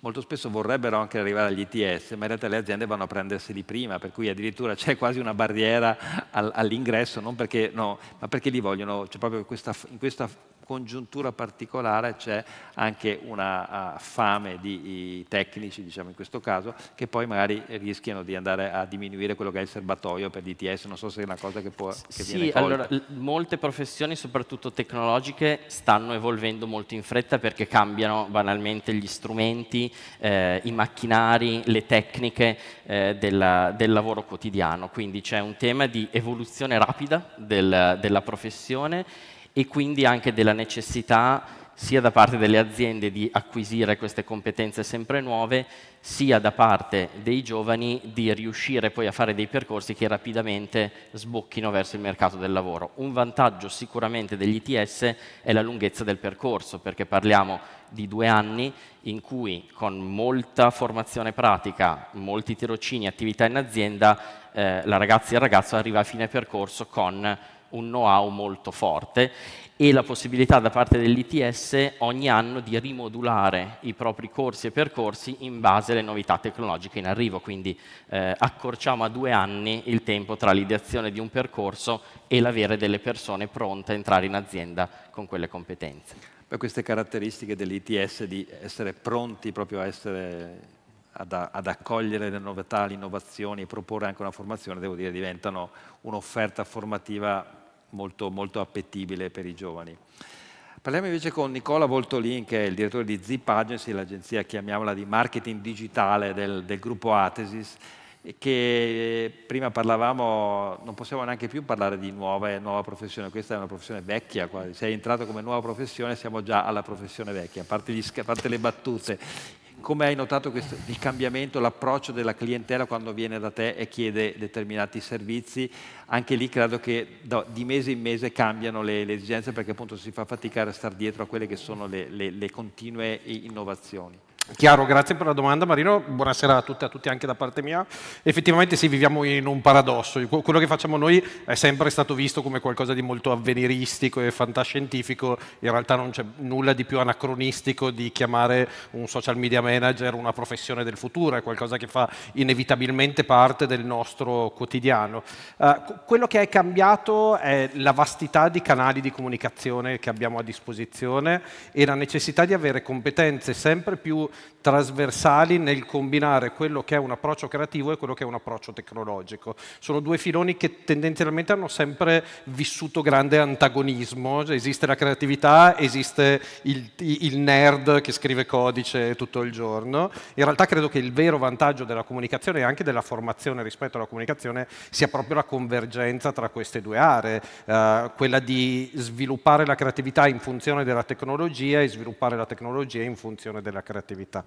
molto spesso vorrebbero anche arrivare agli ITS, ma in realtà le aziende vanno a prenderseli prima, per cui addirittura c'è quasi una barriera all'ingresso, non perché no, ma perché li vogliono, c'è proprio questa, in questa congiuntura particolare c'è anche una ah, fame di tecnici, diciamo in questo caso, che poi magari rischiano di andare a diminuire quello che è il serbatoio per DTS, non so se è una cosa che può... Che sì, allora molte professioni, soprattutto tecnologiche, stanno evolvendo molto in fretta perché cambiano banalmente gli strumenti, eh, i macchinari, le tecniche eh, della, del lavoro quotidiano, quindi c'è un tema di evoluzione rapida del, della professione e quindi anche della necessità sia da parte delle aziende di acquisire queste competenze sempre nuove, sia da parte dei giovani di riuscire poi a fare dei percorsi che rapidamente sbocchino verso il mercato del lavoro. Un vantaggio sicuramente degli ITS è la lunghezza del percorso, perché parliamo di due anni in cui con molta formazione pratica, molti tirocini, attività in azienda, eh, la ragazza e il ragazzo arriva a fine percorso con un know-how molto forte e la possibilità da parte dell'ITS ogni anno di rimodulare i propri corsi e percorsi in base alle novità tecnologiche in arrivo, quindi eh, accorciamo a due anni il tempo tra l'ideazione di un percorso e l'avere delle persone pronte a entrare in azienda con quelle competenze. Per queste caratteristiche dell'ITS di essere pronti proprio a essere ad, ad, accogliere le novità, le innovazioni e proporre anche una formazione, devo dire, diventano un'offerta formativa molto, molto appetibile per i giovani. Parliamo invece con Nicola Voltolin, che è il direttore di Zip Agency, l'agenzia chiamiamola di marketing digitale del, del gruppo Atesis, che prima parlavamo, non possiamo neanche più parlare di nuove, nuova professione, questa è una professione vecchia, quasi. sei entrato come nuova professione, siamo già alla professione vecchia, a parte, gli, a parte le battute come hai notato questo, il cambiamento, l'approccio della clientela quando viene da te e chiede determinati servizi? Anche lì credo che da, di mese in mese cambiano le, le, esigenze perché appunto si fa faticare a stare dietro a quelle che sono le, le, le continue innovazioni. Chiaro, grazie per la domanda Marino, buonasera a tutti, a tutti anche da parte mia. Effettivamente sì, viviamo in un paradosso, quello che facciamo noi è sempre stato visto come qualcosa di molto avveniristico e fantascientifico, in realtà non c'è nulla di più anacronistico di chiamare un social media manager una professione del futuro, è qualcosa che fa inevitabilmente parte del nostro quotidiano. Uh, quello che è cambiato è la vastità di canali di comunicazione che abbiamo a disposizione e la necessità di avere competenze sempre più trasversali nel combinare quello che è un approccio creativo e quello che è un approccio tecnologico. Sono due filoni che tendenzialmente hanno sempre vissuto grande antagonismo, cioè, esiste la creatività, esiste il, il nerd che scrive codice tutto il giorno. In realtà credo che il vero vantaggio della comunicazione e anche della formazione rispetto alla comunicazione sia proprio la convergenza tra queste due aree, eh, quella di sviluppare la creatività in funzione della tecnologia e sviluppare la tecnologia in funzione della creatività aiuta.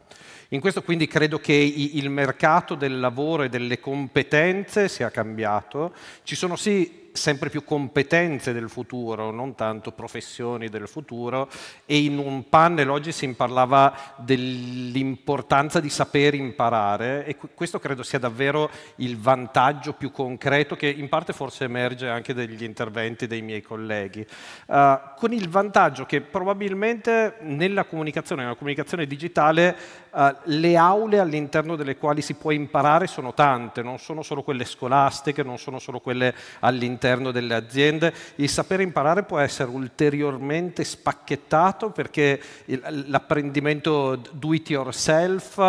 In questo quindi credo che il mercato del lavoro e delle competenze sia cambiato. Ci sono sì sempre più competenze del futuro, non tanto professioni del futuro e in un panel oggi si parlava dell'importanza di saper imparare e questo credo sia davvero il vantaggio più concreto che in parte forse emerge anche dagli interventi dei miei colleghi, uh, con il vantaggio che probabilmente nella comunicazione, nella comunicazione digitale, uh, le aule all'interno delle quali si può imparare sono tante, non sono solo quelle scolastiche, non sono solo quelle all'interno all'interno delle aziende. Il sapere imparare può essere ulteriormente spacchettato perché l'apprendimento do it yourself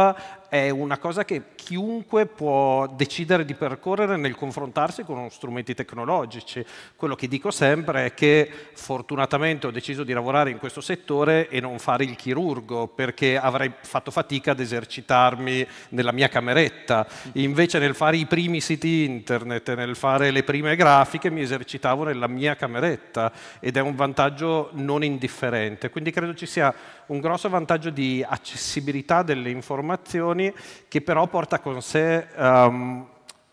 è una cosa che chiunque può decidere di percorrere nel confrontarsi con strumenti tecnologici. Quello che dico sempre è che fortunatamente ho deciso di lavorare in questo settore e non fare il chirurgo perché avrei fatto fatica ad esercitarmi nella mia cameretta. Invece nel fare i primi siti internet, nel fare le prime grafiche mi esercitavo nella mia cameretta ed è un vantaggio non indifferente. Quindi credo ci sia un grosso vantaggio di accessibilità delle informazioni che però porta con sé um,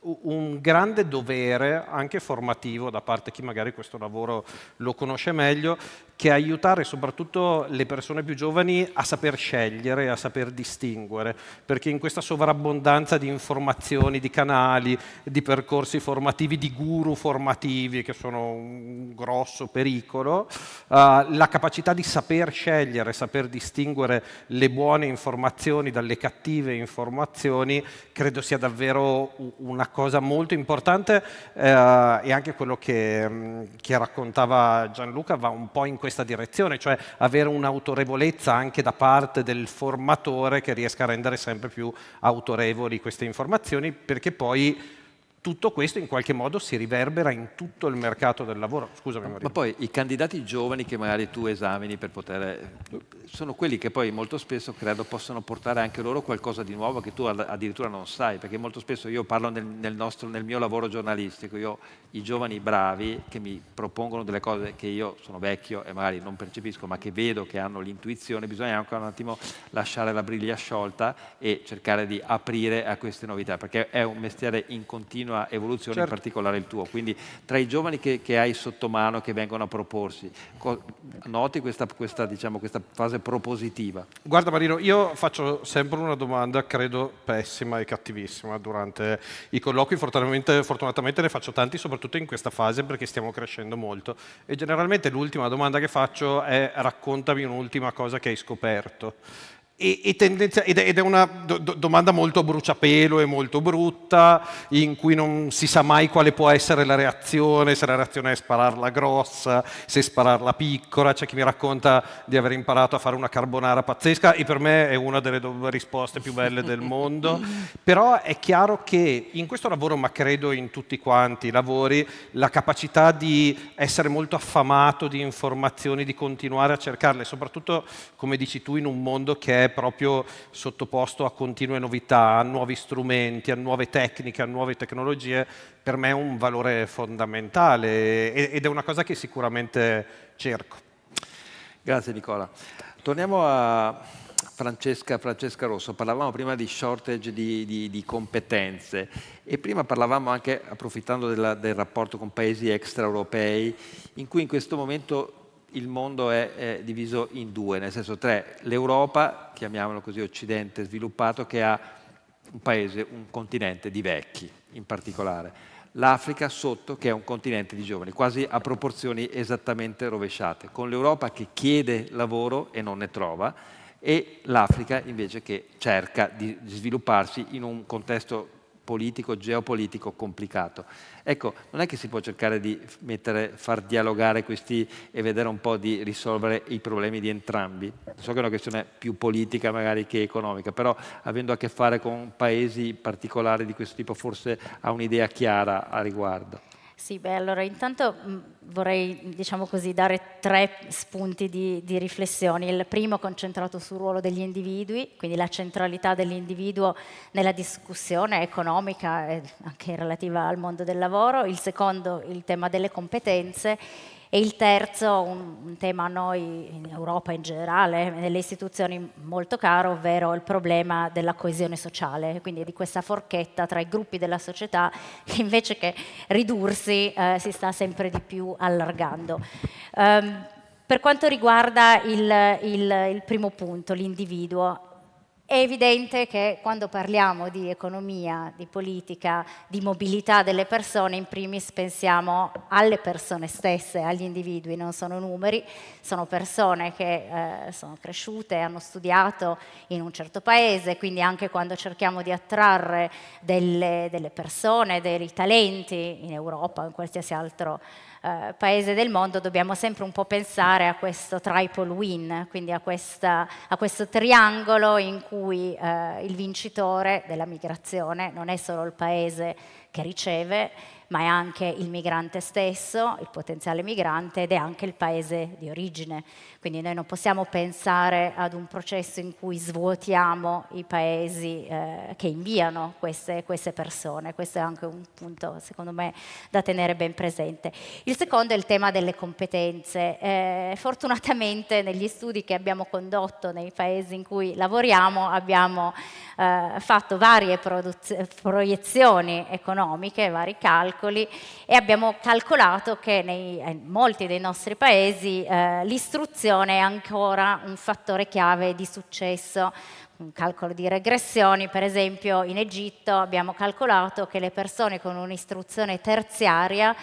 un grande dovere anche formativo da parte di chi magari questo lavoro lo conosce meglio, che aiutare soprattutto le persone più giovani a saper scegliere, a saper distinguere, perché in questa sovrabbondanza di informazioni, di canali, di percorsi formativi, di guru formativi, che sono un grosso pericolo, uh, la capacità di saper scegliere, saper distinguere le buone informazioni dalle cattive informazioni, credo sia davvero una cosa molto importante uh, e anche quello che, mm, che raccontava Gianluca va un po' in questa questa direzione, cioè avere un'autorevolezza anche da parte del formatore che riesca a rendere sempre più autorevoli queste informazioni, perché poi tutto questo in qualche modo si riverbera in tutto il mercato del lavoro. Scusami, Maria. Ma poi i candidati giovani che magari tu esamini per poter... sono quelli che poi molto spesso credo possano portare anche loro qualcosa di nuovo che tu addirittura non sai, perché molto spesso io parlo nel, nel, nostro, nel mio lavoro giornalistico, io i giovani bravi che mi propongono delle cose che io sono vecchio e magari non percepisco, ma che vedo che hanno l'intuizione, bisogna anche un attimo lasciare la briglia sciolta e cercare di aprire a queste novità, perché è un mestiere in continuo continua evoluzione, certo. in particolare il tuo. Quindi tra i giovani che, che hai sotto mano, che vengono a proporsi, noti questa, questa, diciamo, questa fase propositiva? Guarda Marino, io faccio sempre una domanda, credo, pessima e cattivissima durante i colloqui, fortunatamente, fortunatamente ne faccio tanti, soprattutto in questa fase perché stiamo crescendo molto. E generalmente l'ultima domanda che faccio è raccontami un'ultima cosa che hai scoperto e, tendenza, ed è una domanda molto bruciapelo e molto brutta, in cui non si sa mai quale può essere la reazione, se la reazione è spararla grossa, se spararla piccola, c'è chi mi racconta di aver imparato a fare una carbonara pazzesca e per me è una delle risposte più belle del mondo, [LAUGHS] però è chiaro che in questo lavoro, ma credo in tutti quanti i lavori, la capacità di essere molto affamato di informazioni, di continuare a cercarle, soprattutto come dici tu in un mondo che è proprio sottoposto a continue novità, a nuovi strumenti, a nuove tecniche, a nuove tecnologie, per me è un valore fondamentale ed è una cosa che sicuramente cerco. Grazie Nicola. Torniamo a, Francesca, Francesca, Rosso, parlavamo prima di shortage di, di, di competenze e prima parlavamo anche, approfittando della, del rapporto con paesi extraeuropei, in cui in questo momento il mondo è, è diviso in due, nel senso tre, l'Europa, chiamiamolo così occidente sviluppato, che ha un paese, un continente di vecchi in particolare, l'Africa sotto che è un continente di giovani, quasi a proporzioni esattamente rovesciate, con l'Europa che chiede lavoro e non ne trova e l'Africa invece che cerca di svilupparsi in un contesto politico, geopolitico complicato. Ecco, non è che si può cercare di mettere, far dialogare questi e vedere un po' di risolvere i problemi di entrambi. So che è una questione più politica magari che economica, però avendo a che fare con paesi particolari di questo tipo forse ha un'idea chiara a riguardo. Sì, beh, allora intanto mm, vorrei, diciamo così, dare tre spunti di, di, riflessioni. Il primo concentrato sul ruolo degli individui, quindi la centralità dell'individuo nella discussione economica e anche relativa al mondo del lavoro. Il secondo, il tema delle competenze e il terzo, un, tema a noi in Europa in generale, nelle istituzioni molto caro, ovvero il problema della coesione sociale, quindi di questa forchetta tra i gruppi della società che invece che ridursi eh, si sta sempre di più allargando. Um, per quanto riguarda il, il, il primo punto, l'individuo, è evidente che quando parliamo di economia, di politica, di mobilità delle persone, in primis pensiamo alle persone stesse, agli individui, non sono numeri, sono persone che eh, sono cresciute, hanno studiato in un certo paese, quindi anche quando cerchiamo di attrarre delle, delle persone, dei talenti in Europa o in qualsiasi altro paese, eh, paese del mondo dobbiamo sempre un po' pensare a questo triple win, quindi a, questa, a questo triangolo in cui eh, il vincitore della migrazione non è solo il paese che riceve, ma è anche il migrante stesso, il potenziale migrante ed è anche il paese di origine. Quindi noi non possiamo pensare ad un processo in cui svuotiamo i paesi eh, che inviano queste, queste, persone. Questo è anche un punto, secondo me, da tenere ben presente. Il secondo è il tema delle competenze. Eh, fortunatamente negli studi che abbiamo condotto nei paesi in cui lavoriamo abbiamo eh, fatto varie proiezioni economiche, vari calcoli calcoli e abbiamo calcolato che nei, in eh, molti dei nostri paesi eh, l'istruzione è ancora un fattore chiave di successo. Un calcolo di regressioni, per esempio in Egitto abbiamo calcolato che le persone con un'istruzione terziaria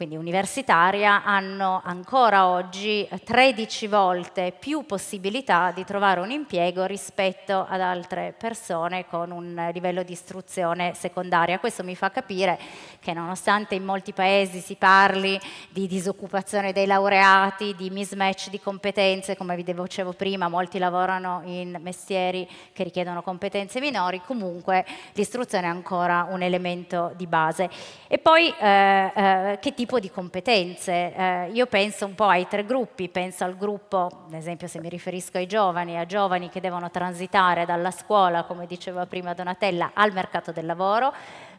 quindi universitaria, hanno ancora oggi 13 volte più possibilità di trovare un impiego rispetto ad altre persone con un livello di istruzione secondaria. Questo mi fa capire che nonostante in molti paesi si parli di disoccupazione dei laureati, di mismatch di competenze, come vi dicevo prima, molti lavorano in mestieri che richiedono competenze minori, comunque l'istruzione è ancora un elemento di base. E poi eh, eh, che tipo tipo di competenze. Eh, io penso un po' ai tre gruppi, penso al gruppo, ad esempio se mi riferisco ai giovani, a giovani che devono transitare dalla scuola, come diceva prima Donatella, al mercato del lavoro,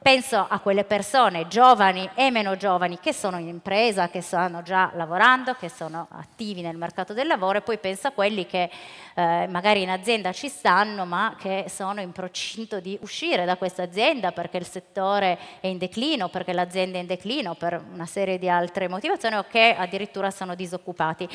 Penso a quelle persone, giovani e meno giovani, che sono in impresa, che stanno già lavorando, che sono attivi nel mercato del lavoro e poi penso a quelli che eh, magari in azienda ci stanno ma che sono in procinto di uscire da questa azienda perché il settore è in declino, perché l'azienda è in declino, per una serie di altre motivazioni o che addirittura sono disoccupati.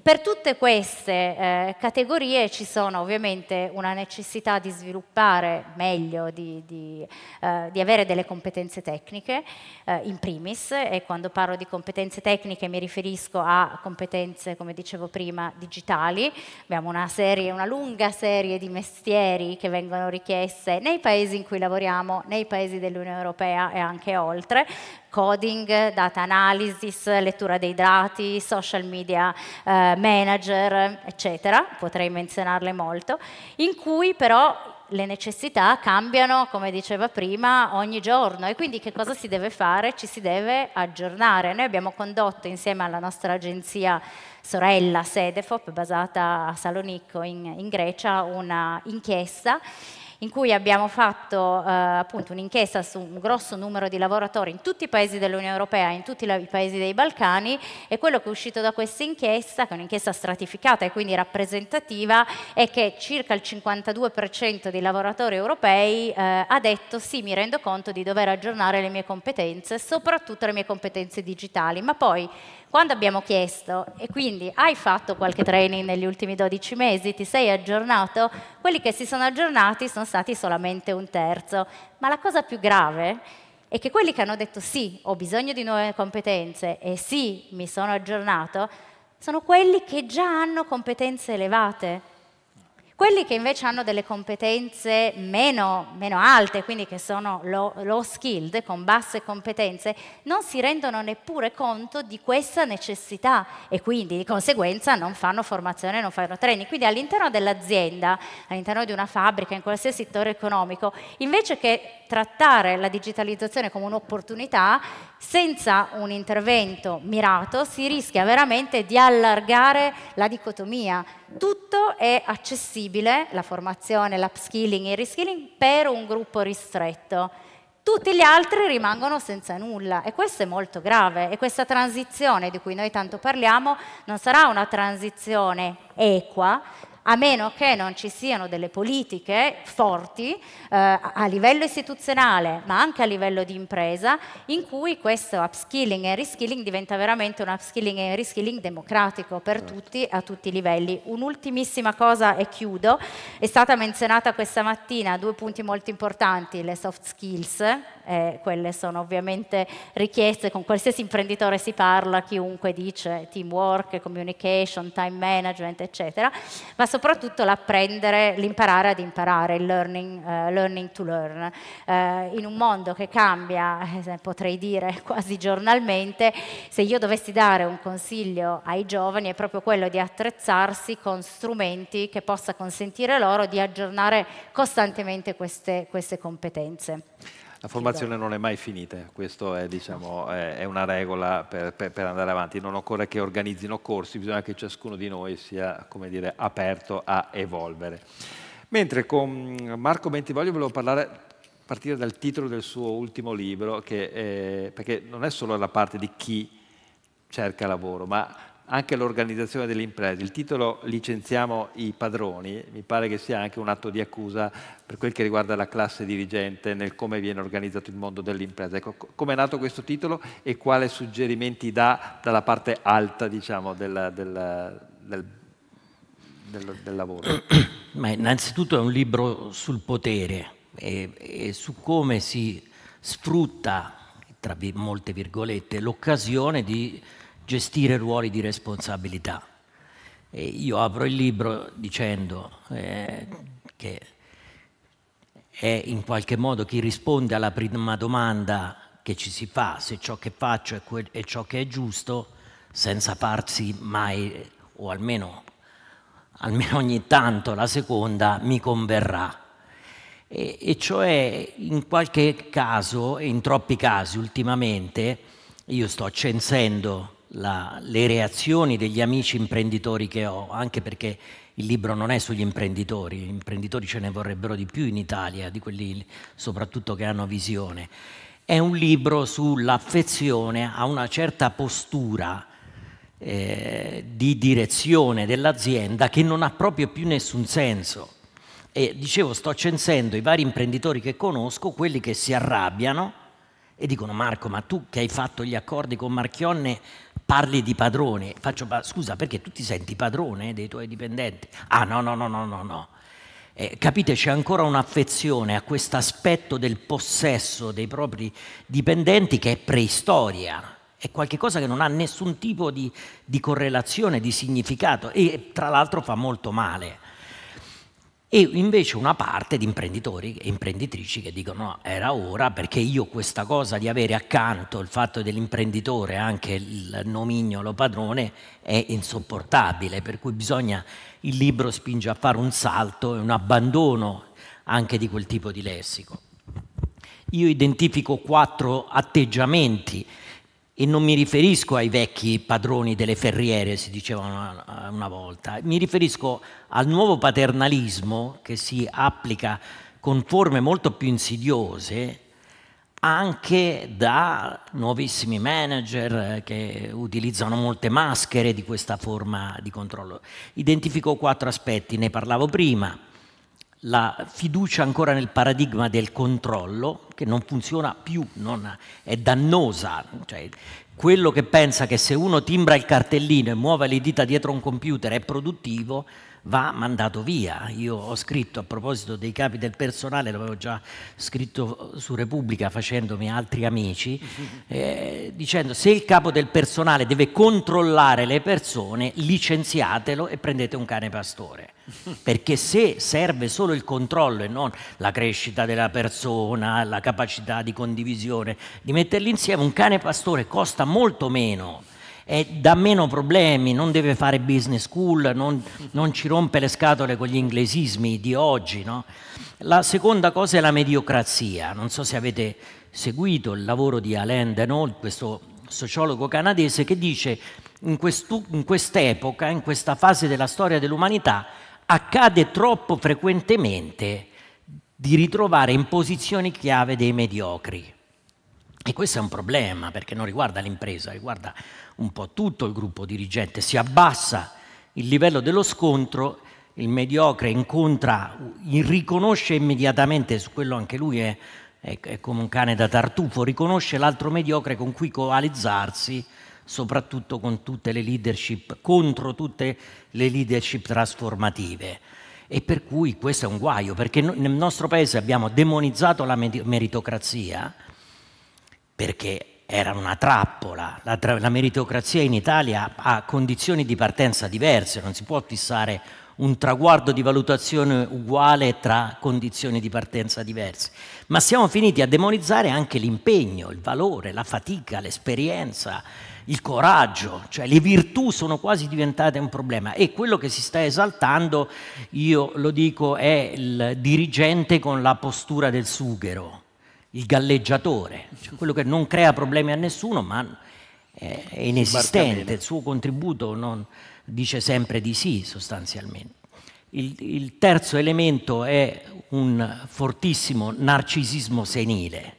Per tutte queste eh, categorie ci sono ovviamente una necessità di sviluppare meglio, di, di, eh, di avere delle competenze tecniche eh, in primis e quando parlo di competenze tecniche mi riferisco a competenze, come dicevo prima, digitali. Abbiamo una, serie, una lunga serie di mestieri che vengono richieste nei paesi in cui lavoriamo, nei paesi dell'Unione Europea e anche oltre, coding, data analysis, lettura dei dati, social media eh, manager, eccetera, potrei menzionarle molto, in cui però le necessità cambiano, come diceva prima, ogni giorno e quindi che cosa si deve fare? Ci si deve aggiornare. Noi abbiamo condotto insieme alla nostra agenzia sorella Sedefop, basata a Salonicco in, in Grecia, una inchiesta in cui abbiamo fatto eh, appunto un'inchiesta su un grosso numero di lavoratori in tutti i paesi dell'Unione Europea, e in tutti i paesi dei Balcani e quello che è uscito da questa inchiesta, che è un'inchiesta stratificata e quindi rappresentativa, è che circa il 52% dei lavoratori europei eh, ha detto sì, mi rendo conto di dover aggiornare le mie competenze, soprattutto le mie competenze digitali, ma poi quando abbiamo chiesto, e quindi hai fatto qualche training negli ultimi 12 mesi, ti sei aggiornato, quelli che si sono aggiornati sono stati solamente un terzo. Ma la cosa più grave è che quelli che hanno detto sì, ho bisogno di nuove competenze e sì, mi sono aggiornato, sono quelli che già hanno competenze elevate. Quelli che invece hanno delle competenze meno, meno alte, quindi che sono low, low skilled, con basse competenze, non si rendono neppure conto di questa necessità e quindi di conseguenza non fanno formazione, non fanno training. Quindi all'interno dell'azienda, all'interno di una fabbrica, in qualsiasi settore economico, invece che trattare la digitalizzazione come un'opportunità, senza un intervento mirato si rischia veramente di allargare la dicotomia tutto è accessibile, la formazione, l'upskilling e il reskilling, per un gruppo ristretto. Tutti gli altri rimangono senza nulla e questo è molto grave e questa transizione di cui noi tanto parliamo non sarà una transizione equa, a meno che non ci siano delle politiche forti eh, a livello istituzionale, ma anche a livello di impresa, in cui questo upskilling e reskilling diventa veramente un upskilling e reskilling democratico per certo. tutti a tutti i livelli. Un'ultimissima cosa e chiudo, è stata menzionata questa mattina due punti molto importanti, le soft skills, eh, quelle sono ovviamente richieste con qualsiasi imprenditore si parla, chiunque dice teamwork, communication, time management, eccetera, ma soprattutto soprattutto l'apprendere, l'imparare ad imparare, il learning, uh, learning to learn. Uh, in un mondo che cambia, eh, potrei dire [LAUGHS] quasi giornalmente, se io dovessi dare un consiglio ai giovani è proprio quello di attrezzarsi con strumenti che possa consentire loro di aggiornare costantemente queste, queste competenze. La formazione non è mai finita, questo è, diciamo, è una regola per, per, per, andare avanti, non occorre che organizzino corsi, bisogna che ciascuno di noi sia dire, aperto a evolvere. Mentre con Marco Bentivoglio volevo parlare partire dal titolo del suo ultimo libro, che, eh, perché non è solo la parte di chi cerca lavoro, ma anche l'organizzazione delle imprese. Il titolo Licenziamo i padroni mi pare che sia anche un atto di accusa per quel che riguarda la classe dirigente nel come viene organizzato il mondo dell'impresa. Ecco, come è nato questo titolo e quali suggerimenti dà dalla parte alta diciamo, del, del, del, del, lavoro? Ma innanzitutto è un libro sul potere e, e su come si sfrutta, tra molte virgolette, l'occasione di gestire ruoli di responsabilità. E io apro il libro dicendo eh, che è in qualche modo chi risponde alla prima domanda che ci si fa, se ciò che faccio è, que- è ciò che è giusto, senza farsi mai, o almeno, almeno ogni tanto la seconda, mi converrà e, cioè in qualche caso, in troppi casi ultimamente, io sto censendo la, le reazioni degli amici imprenditori che ho, anche perché il libro non è sugli imprenditori, gli imprenditori ce ne vorrebbero di più in Italia, di quelli soprattutto che hanno visione. È un libro sull'affezione a una certa postura eh, di direzione dell'azienda che non ha proprio più nessun senso. E dicevo, sto censendo i vari imprenditori che conosco, quelli che si arrabbiano e dicono Marco, ma tu che hai fatto gli accordi con Marchionne parli di padrone, faccio, scusa perché tu ti senti padrone dei tuoi dipendenti? Ah no, no, no, no, no, no. Eh, capite, c'è ancora un'affezione a questo aspetto del possesso dei propri dipendenti che è preistoria, è qualcosa che non ha nessun tipo di, di correlazione, di significato e tra l'altro fa molto male e invece una parte di imprenditori e imprenditrici che dicono no, era ora perché io questa cosa di avere accanto il fatto dell'imprenditore anche il nomignolo padrone è insopportabile, per cui bisogna, il libro spinge a fare un salto e un abbandono anche di quel tipo di lessico. Io identifico quattro atteggiamenti e non mi riferisco ai vecchi padroni delle ferriere, si diceva una, una, volta, mi riferisco al nuovo paternalismo che si applica con forme molto più insidiose anche da nuovissimi manager che utilizzano molte maschere di questa forma di controllo. Identifico quattro aspetti, ne parlavo prima la fiducia ancora nel paradigma del controllo, che non funziona più, non è dannosa. Cioè, quello che pensa che se uno timbra il cartellino e muove le dita dietro un computer è produttivo, va mandato via. Io ho scritto a proposito dei capi del personale, l'avevo già scritto su Repubblica facendomi altri amici, [LAUGHS] eh, dicendo se il capo del personale deve controllare le persone, licenziatelo e prendete un cane pastore. Perché se serve solo il controllo e non la crescita della persona, la capacità di condivisione, di metterli insieme, un cane pastore costa molto meno e dà meno problemi, non deve fare business school, non, non ci rompe le scatole con gli inglesismi di oggi. No? La seconda cosa è la mediocrazia. Non so se avete seguito il lavoro di Alain Denault, questo sociologo canadese, che dice in, quest'epoca, in questa fase della storia dell'umanità, accade troppo frequentemente di ritrovare in posizioni chiave dei mediocri. E questo è un problema perché non riguarda l'impresa, riguarda un po' tutto il gruppo dirigente. Si abbassa il livello dello scontro, il mediocre incontra, riconosce immediatamente, su quello anche lui è, è, è come un cane da tartufo, riconosce l'altro mediocre con cui coalizzarsi soprattutto con tutte le leadership, contro tutte le leadership trasformative. E per cui questo è un guaio, perché nel nostro paese abbiamo demonizzato la meritocrazia, perché era una trappola. La, tra- la, meritocrazia in Italia ha condizioni di partenza diverse, non si può fissare un traguardo di valutazione uguale tra condizioni di partenza diverse, ma siamo finiti a demonizzare anche l'impegno, il valore, la fatica, l'esperienza, il coraggio, cioè le virtù sono quasi diventate un problema e quello che si sta esaltando, io lo dico, è il dirigente con la postura del sughero, il galleggiatore, cioè quello che non crea problemi a nessuno ma è, inesistente, il suo contributo non, dice sempre di sì sostanzialmente. Il, il terzo elemento è un fortissimo narcisismo senile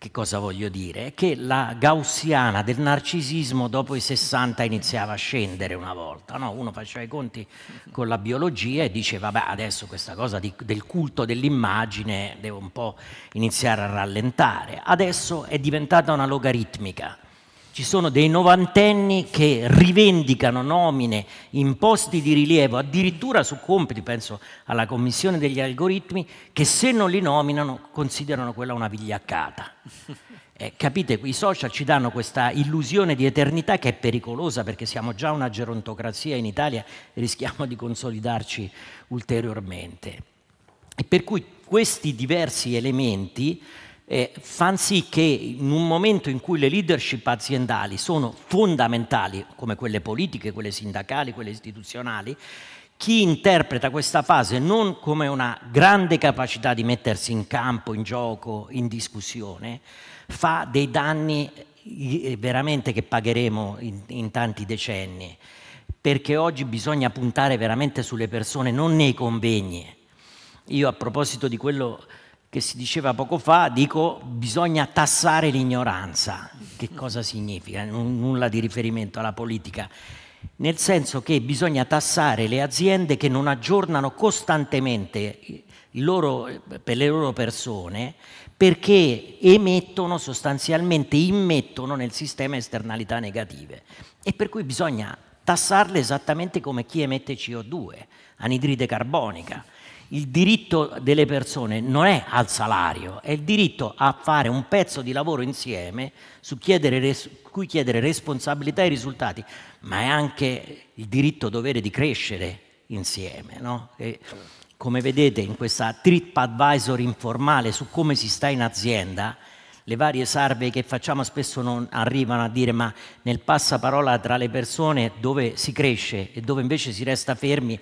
che cosa voglio dire? Che la gaussiana del narcisismo dopo i 60 iniziava a scendere una volta, no? uno faceva i conti con la biologia e diceva vabbè adesso questa cosa di, del culto dell'immagine devo un po' iniziare a rallentare, adesso è diventata una logaritmica, ci sono dei novantenni che rivendicano nomine in posti di rilievo, addirittura su compiti, penso alla commissione degli algoritmi, che se non li nominano considerano quella una vigliaccata. Eh, capite, i social ci danno questa illusione di eternità che è pericolosa perché siamo già una gerontocrazia in Italia e rischiamo di consolidarci ulteriormente. E per cui questi diversi elementi eh, fanno sì che in un momento in cui le leadership aziendali sono fondamentali, come quelle politiche, quelle sindacali, quelle istituzionali, chi interpreta questa fase non come una grande capacità di mettersi in campo, in gioco, in discussione, fa dei danni eh, veramente che pagheremo in, in tanti decenni, perché oggi bisogna puntare veramente sulle persone, non nei convegni. Io a proposito di quello che si diceva poco fa, dico bisogna tassare l'ignoranza. Che cosa significa? nulla di riferimento alla politica. Nel senso che bisogna tassare le aziende che non aggiornano costantemente loro, per le loro persone perché emettono sostanzialmente, immettono nel sistema esternalità negative e per cui bisogna tassarle esattamente come chi emette CO2, anidride carbonica il diritto delle persone non è al salario, è il diritto a fare un pezzo di lavoro insieme su chiedere, cui chiedere responsabilità e risultati, ma è anche il diritto dovere di crescere insieme. No? E, come vedete in questa trip advisor informale su come si sta in azienda, le varie sarve che facciamo spesso non arrivano a dire ma nel passaparola tra le persone dove si cresce e dove invece si resta fermi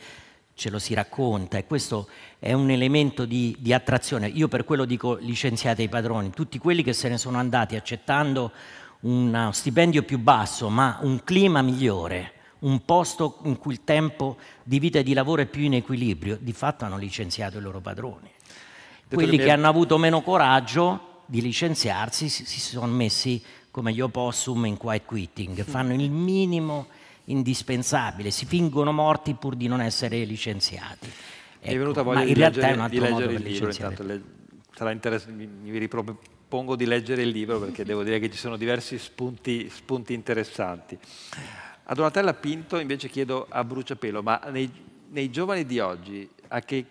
ce lo si racconta e questo è un elemento di, di, attrazione. Io per quello dico licenziate i padroni, tutti quelli che se ne sono andati accettando uno uh, stipendio più basso, ma un clima migliore, un posto in cui il tempo di vita e di lavoro è più in equilibrio, di fatto hanno licenziato i loro padroni. Detto quelli che, che hanno avuto meno coraggio di licenziarsi si, si sono messi come gli opossum in quiet quitting, fanno il minimo indispensabile, si fingono morti pur di non essere licenziati. Ecco, è venuta voglia di leggere, di leggere il libro, intanto, le, interess- mi, mi ripropongo di leggere il libro perché devo dire che ci sono diversi spunti, spunti interessanti. A Donatella Pinto invece chiedo a bruciapelo, ma nei, nei giovani di oggi a che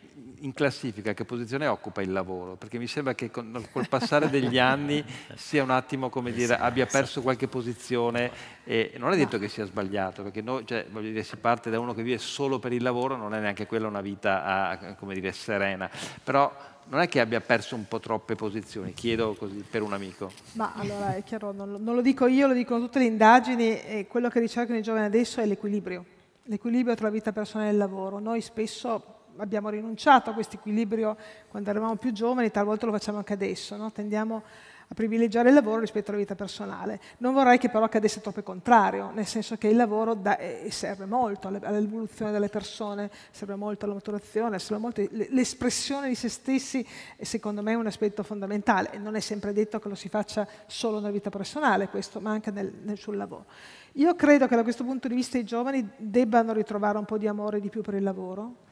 in classifica che posizione occupa il lavoro? Perché mi sembra che con, col passare degli anni [LAUGHS] sia un attimo, come eh dire, abbia esatto. perso qualche posizione e non è detto che sia sbagliato, perché noi, cioè, voglio dire, si parte da uno che vive solo per il lavoro, non è neanche quella una vita, come dire, serena. Però non è che abbia perso un po' troppe posizioni, chiedo così per un amico. Ma allora è chiaro, non, non lo dico io, lo dicono tutte le indagini e quello che ricercano i giovani adesso è l'equilibrio, l'equilibrio tra la vita personale e il lavoro. Noi spesso abbiamo rinunciato a questo equilibrio quando eravamo più giovani, talvolta lo facciamo anche adesso, no? tendiamo a privilegiare il lavoro rispetto alla vita personale. Non vorrei che però accadesse troppo il contrario, nel senso che il lavoro da, eh, serve molto all'evoluzione delle persone, serve molto alla maturazione, serve molto l'espressione di se stessi, secondo me è un aspetto fondamentale. E non è sempre detto che lo si faccia solo nella vita personale, questo, ma anche nel, nel, sul lavoro. Io credo che da questo punto di vista i giovani debbano ritrovare un po' di amore di più per il lavoro,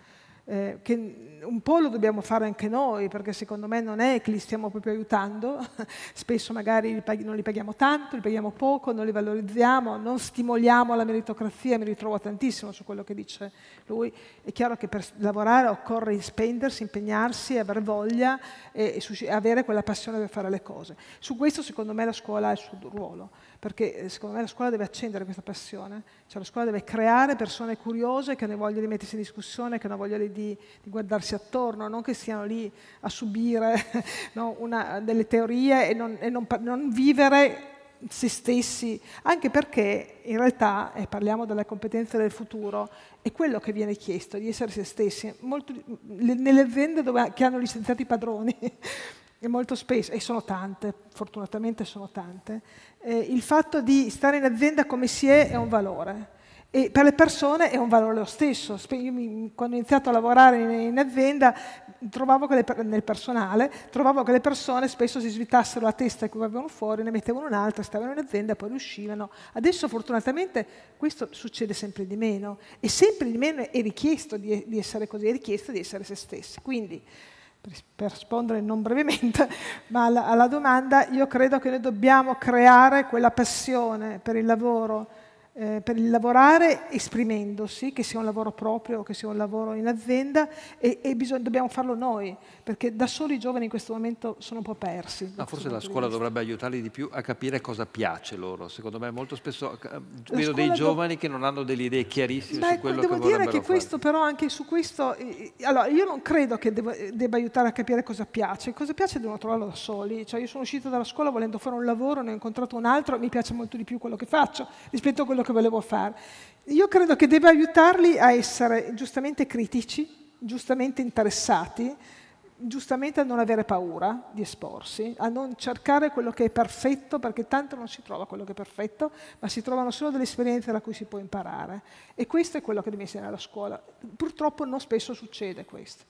eh, che un po' lo dobbiamo fare anche noi, perché secondo me non è che li stiamo proprio aiutando, [LAUGHS] spesso magari li paghi, non li paghiamo tanto, li paghiamo poco, non li valorizziamo, non stimoliamo la meritocrazia, mi ritrovo tantissimo su quello che dice lui, è chiaro che per lavorare occorre spendersi, impegnarsi, aver voglia e, e avere quella passione per fare le cose. Su questo secondo me la scuola ha il suo ruolo perché eh, secondo me la scuola deve accendere questa passione, cioè la scuola deve creare persone curiose che hanno voglia di mettersi in discussione, che hanno voglia di, di guardarsi attorno, non che siano lì a subire [LAUGHS] no, una, delle teorie e non, e non, non vivere se stessi, anche perché in realtà, e eh, parliamo delle competenze del futuro, è quello che viene chiesto, di essere se stessi. Molto, nelle aziende dove, che hanno licenziati i padroni, [LAUGHS] e molto spesso, e sono tante, fortunatamente sono tante, eh, il fatto di stare in azienda come si è è un valore. E per le persone è un valore lo stesso. Mi, quando ho iniziato a lavorare in, in azienda, le, nel personale, trovavo che le persone spesso si svitassero la testa che avevano fuori, ne mettevano un'altra, stavano in azienda, e poi riuscivano. Adesso fortunatamente questo succede sempre di meno e sempre di meno è richiesto di, di essere così, è richiesto di essere se stessi. Quindi, per rispondere non brevemente, [LAUGHS] ma alla, alla domanda, io credo che noi dobbiamo creare quella passione per il lavoro, eh, per il lavorare esprimendosi, che sia un lavoro proprio o che sia un lavoro in azienda, e, e bisog- dobbiamo farlo noi, perché da soli i giovani in questo momento sono un po' persi. No, forse la scuola dovrebbe aiutarli di più a capire cosa piace loro. Secondo me molto spesso eh, la vedo dei giovani do... che non hanno delle idee chiarissime Beh, su ecco, quello devo che Devo dire che questo però anche su questo, eh, allora io non credo che debba, debba aiutare a capire cosa piace, cosa piace devono trovarlo da soli, cioè io sono uscita dalla scuola volendo fare un lavoro, ne ho incontrato un altro, mi piace molto di più quello che faccio rispetto a quello quello che volevo fare. Io credo che debba aiutarli a essere giustamente critici, giustamente interessati, giustamente a non avere paura di esporsi, a non cercare quello che è perfetto, perché tanto non si trova quello che è perfetto, ma si trovano solo delle esperienze da cui si può imparare. E questo è quello che deve insegnare alla scuola. Purtroppo non spesso succede questo.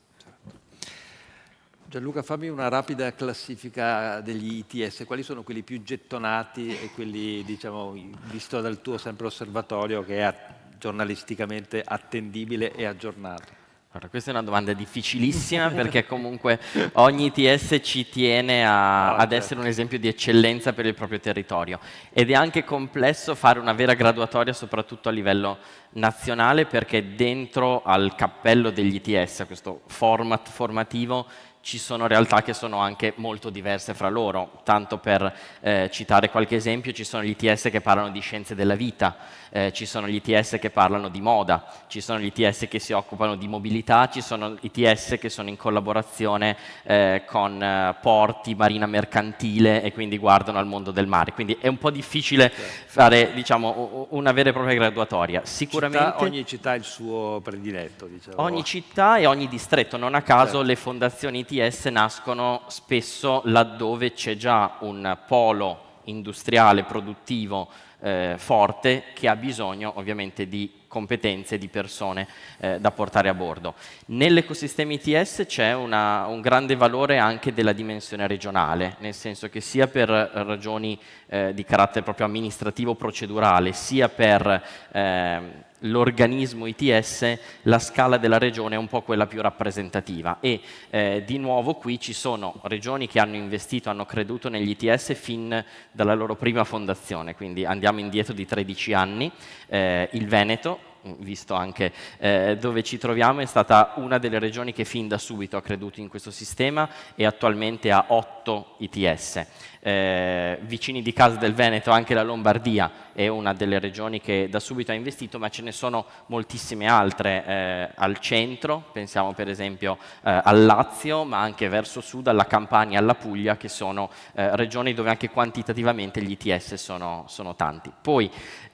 Gianluca, fammi una rapida classifica degli ITS. Quali sono quelli più gettonati e quelli, diciamo, visto dal tuo sempre osservatorio, che è giornalisticamente attendibile e aggiornato? Allora, questa è una domanda difficilissima perché comunque ogni ITS ci tiene a, no, ah, ad certo. essere un esempio di eccellenza per il proprio territorio ed è anche complesso fare una vera graduatoria soprattutto a livello nazionale perché dentro al cappello degli ITS, a questo format formativo, ci sono realtà che sono anche molto diverse fra loro, tanto per eh, citare qualche esempio ci sono gli ITS che parlano di scienze della vita, eh, ci sono gli ITS che parlano di moda, ci sono gli ITS che si occupano di mobilità, ci sono ITS che sono in collaborazione eh, con eh, porti, marina mercantile e quindi guardano al mondo del mare, quindi è un po' difficile fare diciamo, una vera e propria graduatoria. Sicuramente città, ogni città ha il suo prediletto. Diciamo. Ogni città e ogni distretto, non a caso certo. le fondazioni ITS ITS nascono spesso laddove c'è già un polo industriale produttivo eh, forte che ha bisogno ovviamente di competenze, di persone eh, da portare a bordo. Nell'ecosistema ITS c'è una, un grande valore anche della dimensione regionale, nel senso che sia per ragioni eh, di carattere proprio amministrativo procedurale, sia per ehm, l'organismo ITS, la scala della regione è un po' quella più rappresentativa e eh, di nuovo qui ci sono regioni che hanno investito, hanno creduto negli ITS fin dalla loro prima fondazione, quindi andiamo indietro di 13 anni, eh, il Veneto, visto anche eh, dove ci troviamo, è stata una delle regioni che fin da subito ha creduto in questo sistema e attualmente ha 8 ITS. Eh, vicini di casa del Veneto, anche la Lombardia è una delle regioni che da subito ha investito, ma ce ne sono moltissime altre eh, al centro, pensiamo per esempio eh, al Lazio, ma anche verso sud, alla Campania, alla Puglia, che sono eh, regioni dove anche quantitativamente gli ITS sono, sono tanti. Poi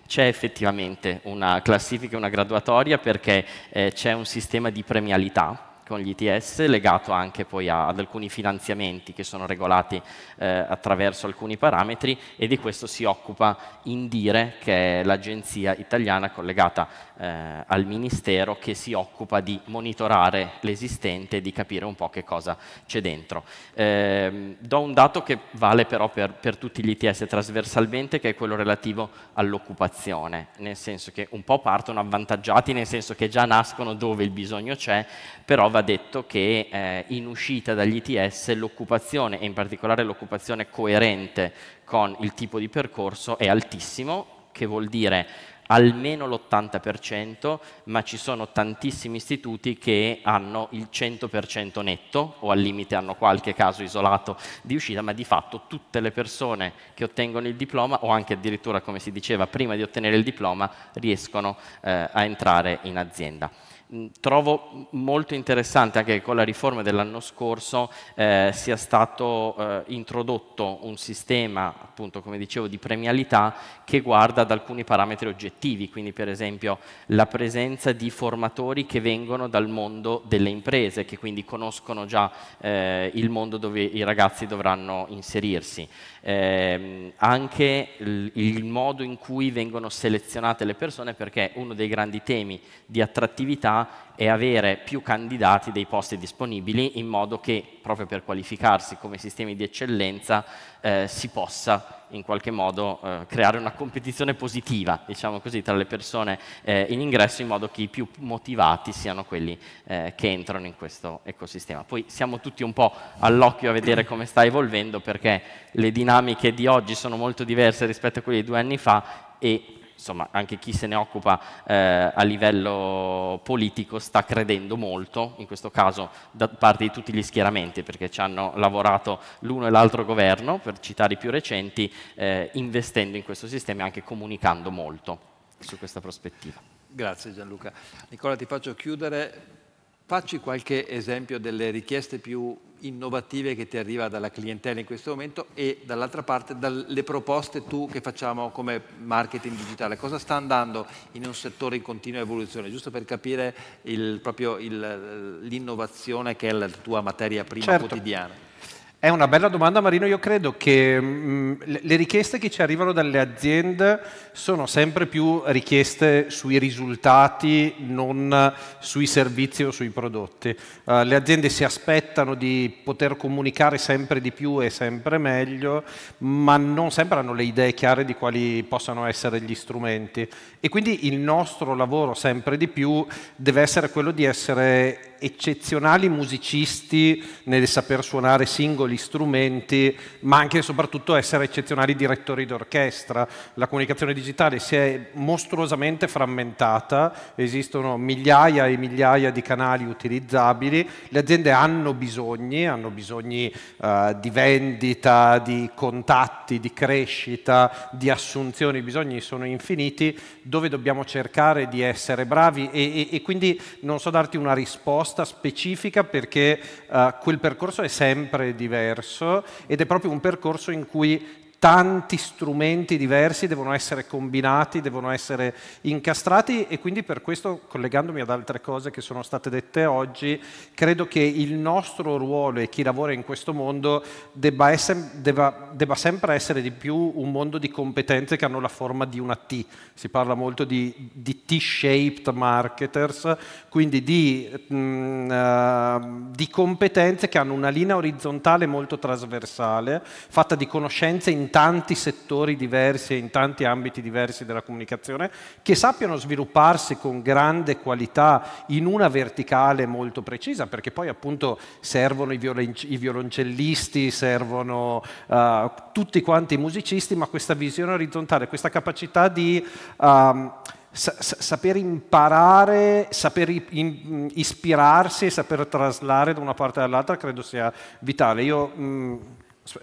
c'è effettivamente una classifica, una graduatoria perché eh, c'è un sistema di premialità con gli ITS legato anche poi a, ad alcuni finanziamenti che sono regolati eh, attraverso alcuni parametri e di questo si occupa Indire che è l'agenzia italiana collegata eh, al Ministero che si occupa di monitorare l'esistente e di capire un po' che cosa c'è dentro. Eh, do un dato che vale però per, per tutti gli ITS trasversalmente, che è quello relativo all'occupazione, nel senso che un po' partono avvantaggiati, nel senso che già nascono dove il bisogno c'è, però va detto che eh, in uscita dagli ITS l'occupazione, e in particolare l'occupazione coerente con il tipo di percorso, è altissimo, che vuol dire almeno l'80%, ma ci sono tantissimi istituti che hanno il 100% netto o al limite hanno qualche caso isolato di uscita, ma di fatto tutte le persone che ottengono il diploma o anche addirittura, come si diceva, prima di ottenere il diploma riescono eh, a entrare in azienda trovo molto interessante anche che con la riforma dell'anno scorso eh, sia stato eh, introdotto un sistema, appunto, come dicevo, di premialità che guarda ad alcuni parametri oggettivi, quindi per esempio la presenza di formatori che vengono dal mondo delle imprese, che quindi conoscono già eh, il mondo dove i ragazzi dovranno inserirsi eh, anche il, il modo in cui vengono selezionate le persone perché uno dei grandi temi di attrattività e avere più candidati dei posti disponibili in modo che proprio per qualificarsi come sistemi di eccellenza eh, si possa in qualche modo eh, creare una competizione positiva diciamo così, tra le persone eh, in ingresso in modo che i più motivati siano quelli eh, che entrano in questo ecosistema. Poi siamo tutti un po' all'occhio a vedere come sta evolvendo perché le dinamiche di oggi sono molto diverse rispetto a quelle di due anni fa e insomma, anche chi se ne occupa eh, a livello politico sta credendo molto, in questo caso da parte di tutti gli schieramenti, perché ci hanno lavorato l'uno e l'altro governo, per citare i più recenti, eh, investendo in questo sistema e anche comunicando molto su questa prospettiva. Grazie Gianluca. Nicola ti faccio chiudere Facci qualche esempio delle richieste più innovative che ti arriva dalla clientela in questo momento e dall'altra parte dalle proposte tu che facciamo come marketing digitale. Cosa sta andando in un settore in continua evoluzione? Giusto per capire il, proprio l'innovazione che è la tua materia prima certo. quotidiana. È una bella domanda Marino, io credo che mh, mm, le richieste che ci arrivano dalle aziende sono sempre più richieste sui risultati, non sui servizi o sui prodotti. Uh, le aziende si aspettano di poter comunicare sempre di più e sempre meglio, ma non sempre hanno le idee chiare di quali possano essere gli strumenti. E quindi il nostro lavoro sempre di più deve essere quello di essere eccezionali musicisti nel saper suonare singoli strumenti, ma anche e soprattutto essere eccezionali direttori d'orchestra. La comunicazione digitale si è mostruosamente frammentata, esistono migliaia e migliaia di canali utilizzabili, le aziende hanno bisogni, hanno bisogni eh, di vendita, di contatti, di crescita, di assunzioni, i bisogni sono infiniti, dove dobbiamo cercare di essere bravi e, e, e quindi non so darti una risposta proposta specifica perché uh, quel percorso è sempre diverso ed è proprio un percorso in cui tanti strumenti diversi devono essere combinati, devono essere incastrati e quindi per questo, collegandomi ad altre cose che sono state dette oggi, credo che il nostro ruolo e chi lavora in questo mondo debba, essere, debba, debba sempre essere di più un mondo di competenze che hanno la forma di una T. Si parla molto di, di T-shaped marketers, quindi di, mh, mm, eh, di competenze che hanno una linea orizzontale molto trasversale, fatta di conoscenze in tanti settori diversi e in tanti ambiti diversi della comunicazione che sappiano svilupparsi con grande qualità in una verticale molto precisa, perché poi appunto servono i, violen- i violoncellisti, servono uh, tutti quanti i musicisti, ma questa visione orizzontale, questa capacità di... Um, saper imparare, saper ispirarsi e saper traslare da una parte all'altra credo sia vitale. Io, mh, mm,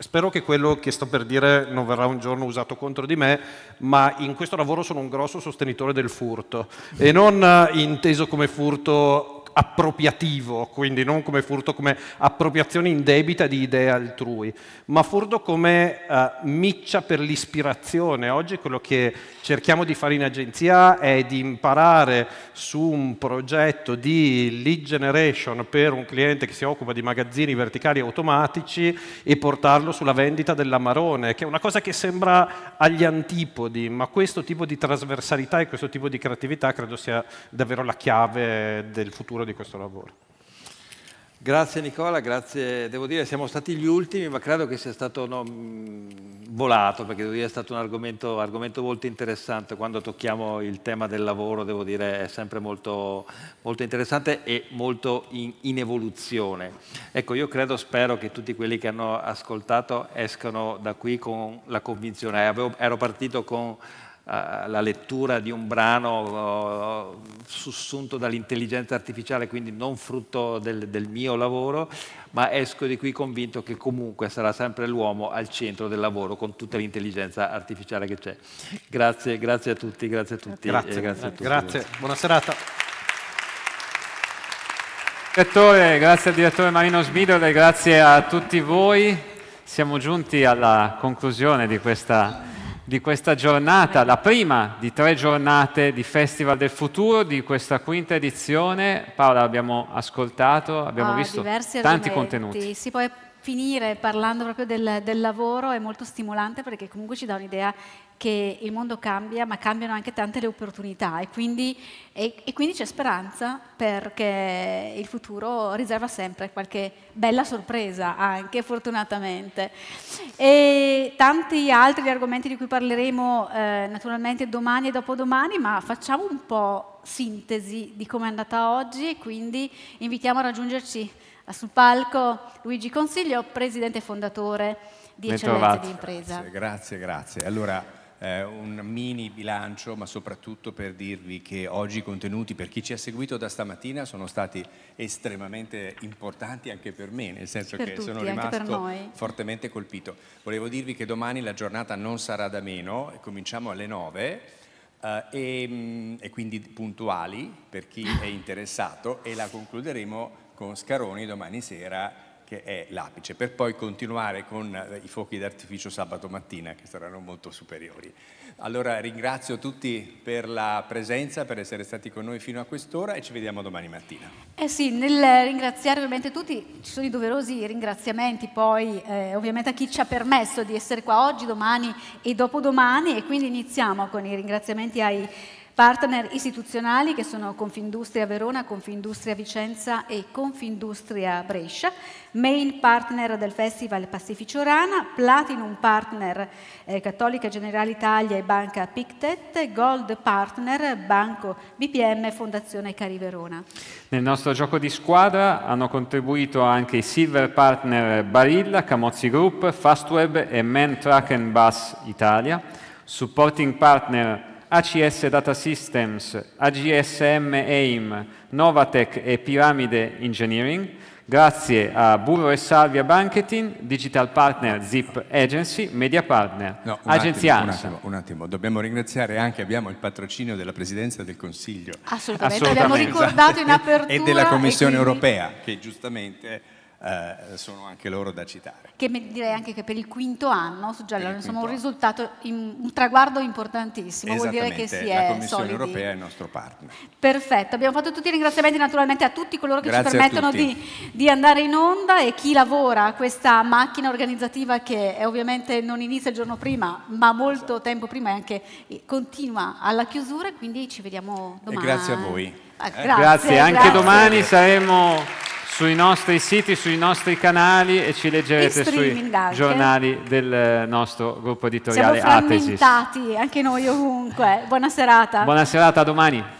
Spero che quello che sto per dire non verrà un giorno usato contro di me, ma in questo lavoro sono un grosso sostenitore del furto e non eh, inteso come furto appropriativo, quindi non come furto come appropriazione indebita di idee altrui, ma furto come uh, miccia per l'ispirazione. Oggi quello che cerchiamo di fare in agenzia è di imparare su un progetto di lead generation per un cliente che si occupa di magazzini verticali automatici e portarlo sulla vendita dell'amarone, che è una cosa che sembra agli antipodi, ma questo tipo di trasversalità e questo tipo di creatività credo sia davvero la chiave del futuro di questo lavoro. Grazie Nicola, grazie. Devo dire siamo stati gli ultimi, ma credo che sia stato no, mm, volato, perché devo dire è stato un argomento, argomento, molto interessante. Quando tocchiamo il tema del lavoro, devo dire è sempre molto, molto interessante e molto in, in, evoluzione. Ecco, io credo, spero che tutti quelli che hanno ascoltato escano da qui con la convinzione. Eh, avevo, ero partito con eh, la lettura di un brano eh, sussunto dall'intelligenza artificiale, quindi non frutto del, del, mio lavoro, ma esco di qui convinto che comunque sarà sempre l'uomo al centro del lavoro con tutta l'intelligenza artificiale che c'è. Grazie, grazie a tutti, grazie a tutti. Grazie, grazie, a tutti. grazie. buona serata. Direttore, grazie al direttore Marino Smidole, grazie a tutti voi. Siamo giunti alla conclusione di questa di questa giornata, la prima di tre giornate di Festival del Futuro, di questa quinta edizione. Paola, abbiamo ascoltato, abbiamo ah, visto tanti argomenti. contenuti. Sì, poi finire parlando proprio del, del lavoro è molto stimolante perché comunque ci dà un'idea che il mondo cambia, ma cambiano anche tante le opportunità e quindi, e, e quindi, c'è speranza perché il futuro riserva sempre qualche bella sorpresa anche, fortunatamente. E tanti altri argomenti di cui parleremo eh, naturalmente domani e dopodomani, ma facciamo un po' sintesi di come è andata oggi e quindi invitiamo a raggiungerci sul palco Luigi Consiglio, presidente fondatore di Eccellenza di Impresa. Grazie, grazie, grazie. Allora, eh, un mini bilancio, ma soprattutto per dirvi che oggi i contenuti, per chi ci ha seguito da stamattina, sono stati estremamente importanti anche per me, nel senso per che tutti, sono rimasto fortemente colpito. Volevo dirvi che domani la giornata non sarà da meno, cominciamo alle 9. Eh, e, mm, e quindi puntuali per chi è [LAUGHS] interessato e la concluderemo con Scaroni domani sera che è l'apice, per poi continuare con eh, i fuochi d'artificio sabato mattina che saranno molto superiori. Allora ringrazio tutti per la presenza, per essere stati con noi fino a quest'ora e ci vediamo domani mattina. Eh sì, nel ringraziare ovviamente tutti, ci sono i doverosi ringraziamenti poi eh, ovviamente a chi ci ha permesso di essere qua oggi, domani e dopodomani e quindi iniziamo con i ringraziamenti ai Partner istituzionali che sono Confindustria Verona, Confindustria Vicenza e Confindustria Brescia, main partner del Festival Pacifico Rana, platinum partner eh, Cattolica Generale Italia e Banca Pictet, gold partner Banco BPM e Fondazione Cari Verona. Nel nostro gioco di squadra hanno contribuito anche i silver partner Barilla, Camozzi Group, Fastweb e Man Truck Bus Italia, supporting partner ACS Data Systems, AGSM AIM, Novatec e Pyramide Engineering, grazie a Burro e Salvia Banketing, Digital Partner Zip Agency, Media Partner, no, Agenzia attimo, un attimo, un attimo, dobbiamo ringraziare anche, abbiamo il patrocinio della Presidenza del Consiglio. Assolutamente, Assolutamente. abbiamo ricordato in apertura. [LAUGHS] E della Commissione e quindi... europea, che giustamente eh, sono anche loro da citare. Che direi anche che per il quinto anno, su Giallo, insomma, un risultato, in, un traguardo importantissimo, vuol dire che si è La Commissione solidi. Europea è il nostro partner. Perfetto, abbiamo fatto tutti i ringraziamenti naturalmente a tutti coloro che Grazie ci permettono di, di, andare in onda e chi lavora a questa macchina organizzativa che ovviamente non inizia il giorno prima, ma molto esatto. tempo prima e anche eh, continua alla chiusura, quindi ci vediamo domani. E grazie a voi. Ah, eh, grazie, eh, grazie, anche grazie. domani saremo sui nostri siti, sui nostri canali e ci leggerete e sui anche. giornali del eh, nostro gruppo editoriale Siamo Atesis. Siamo anche noi ovunque. Buona serata. Buona serata, a domani.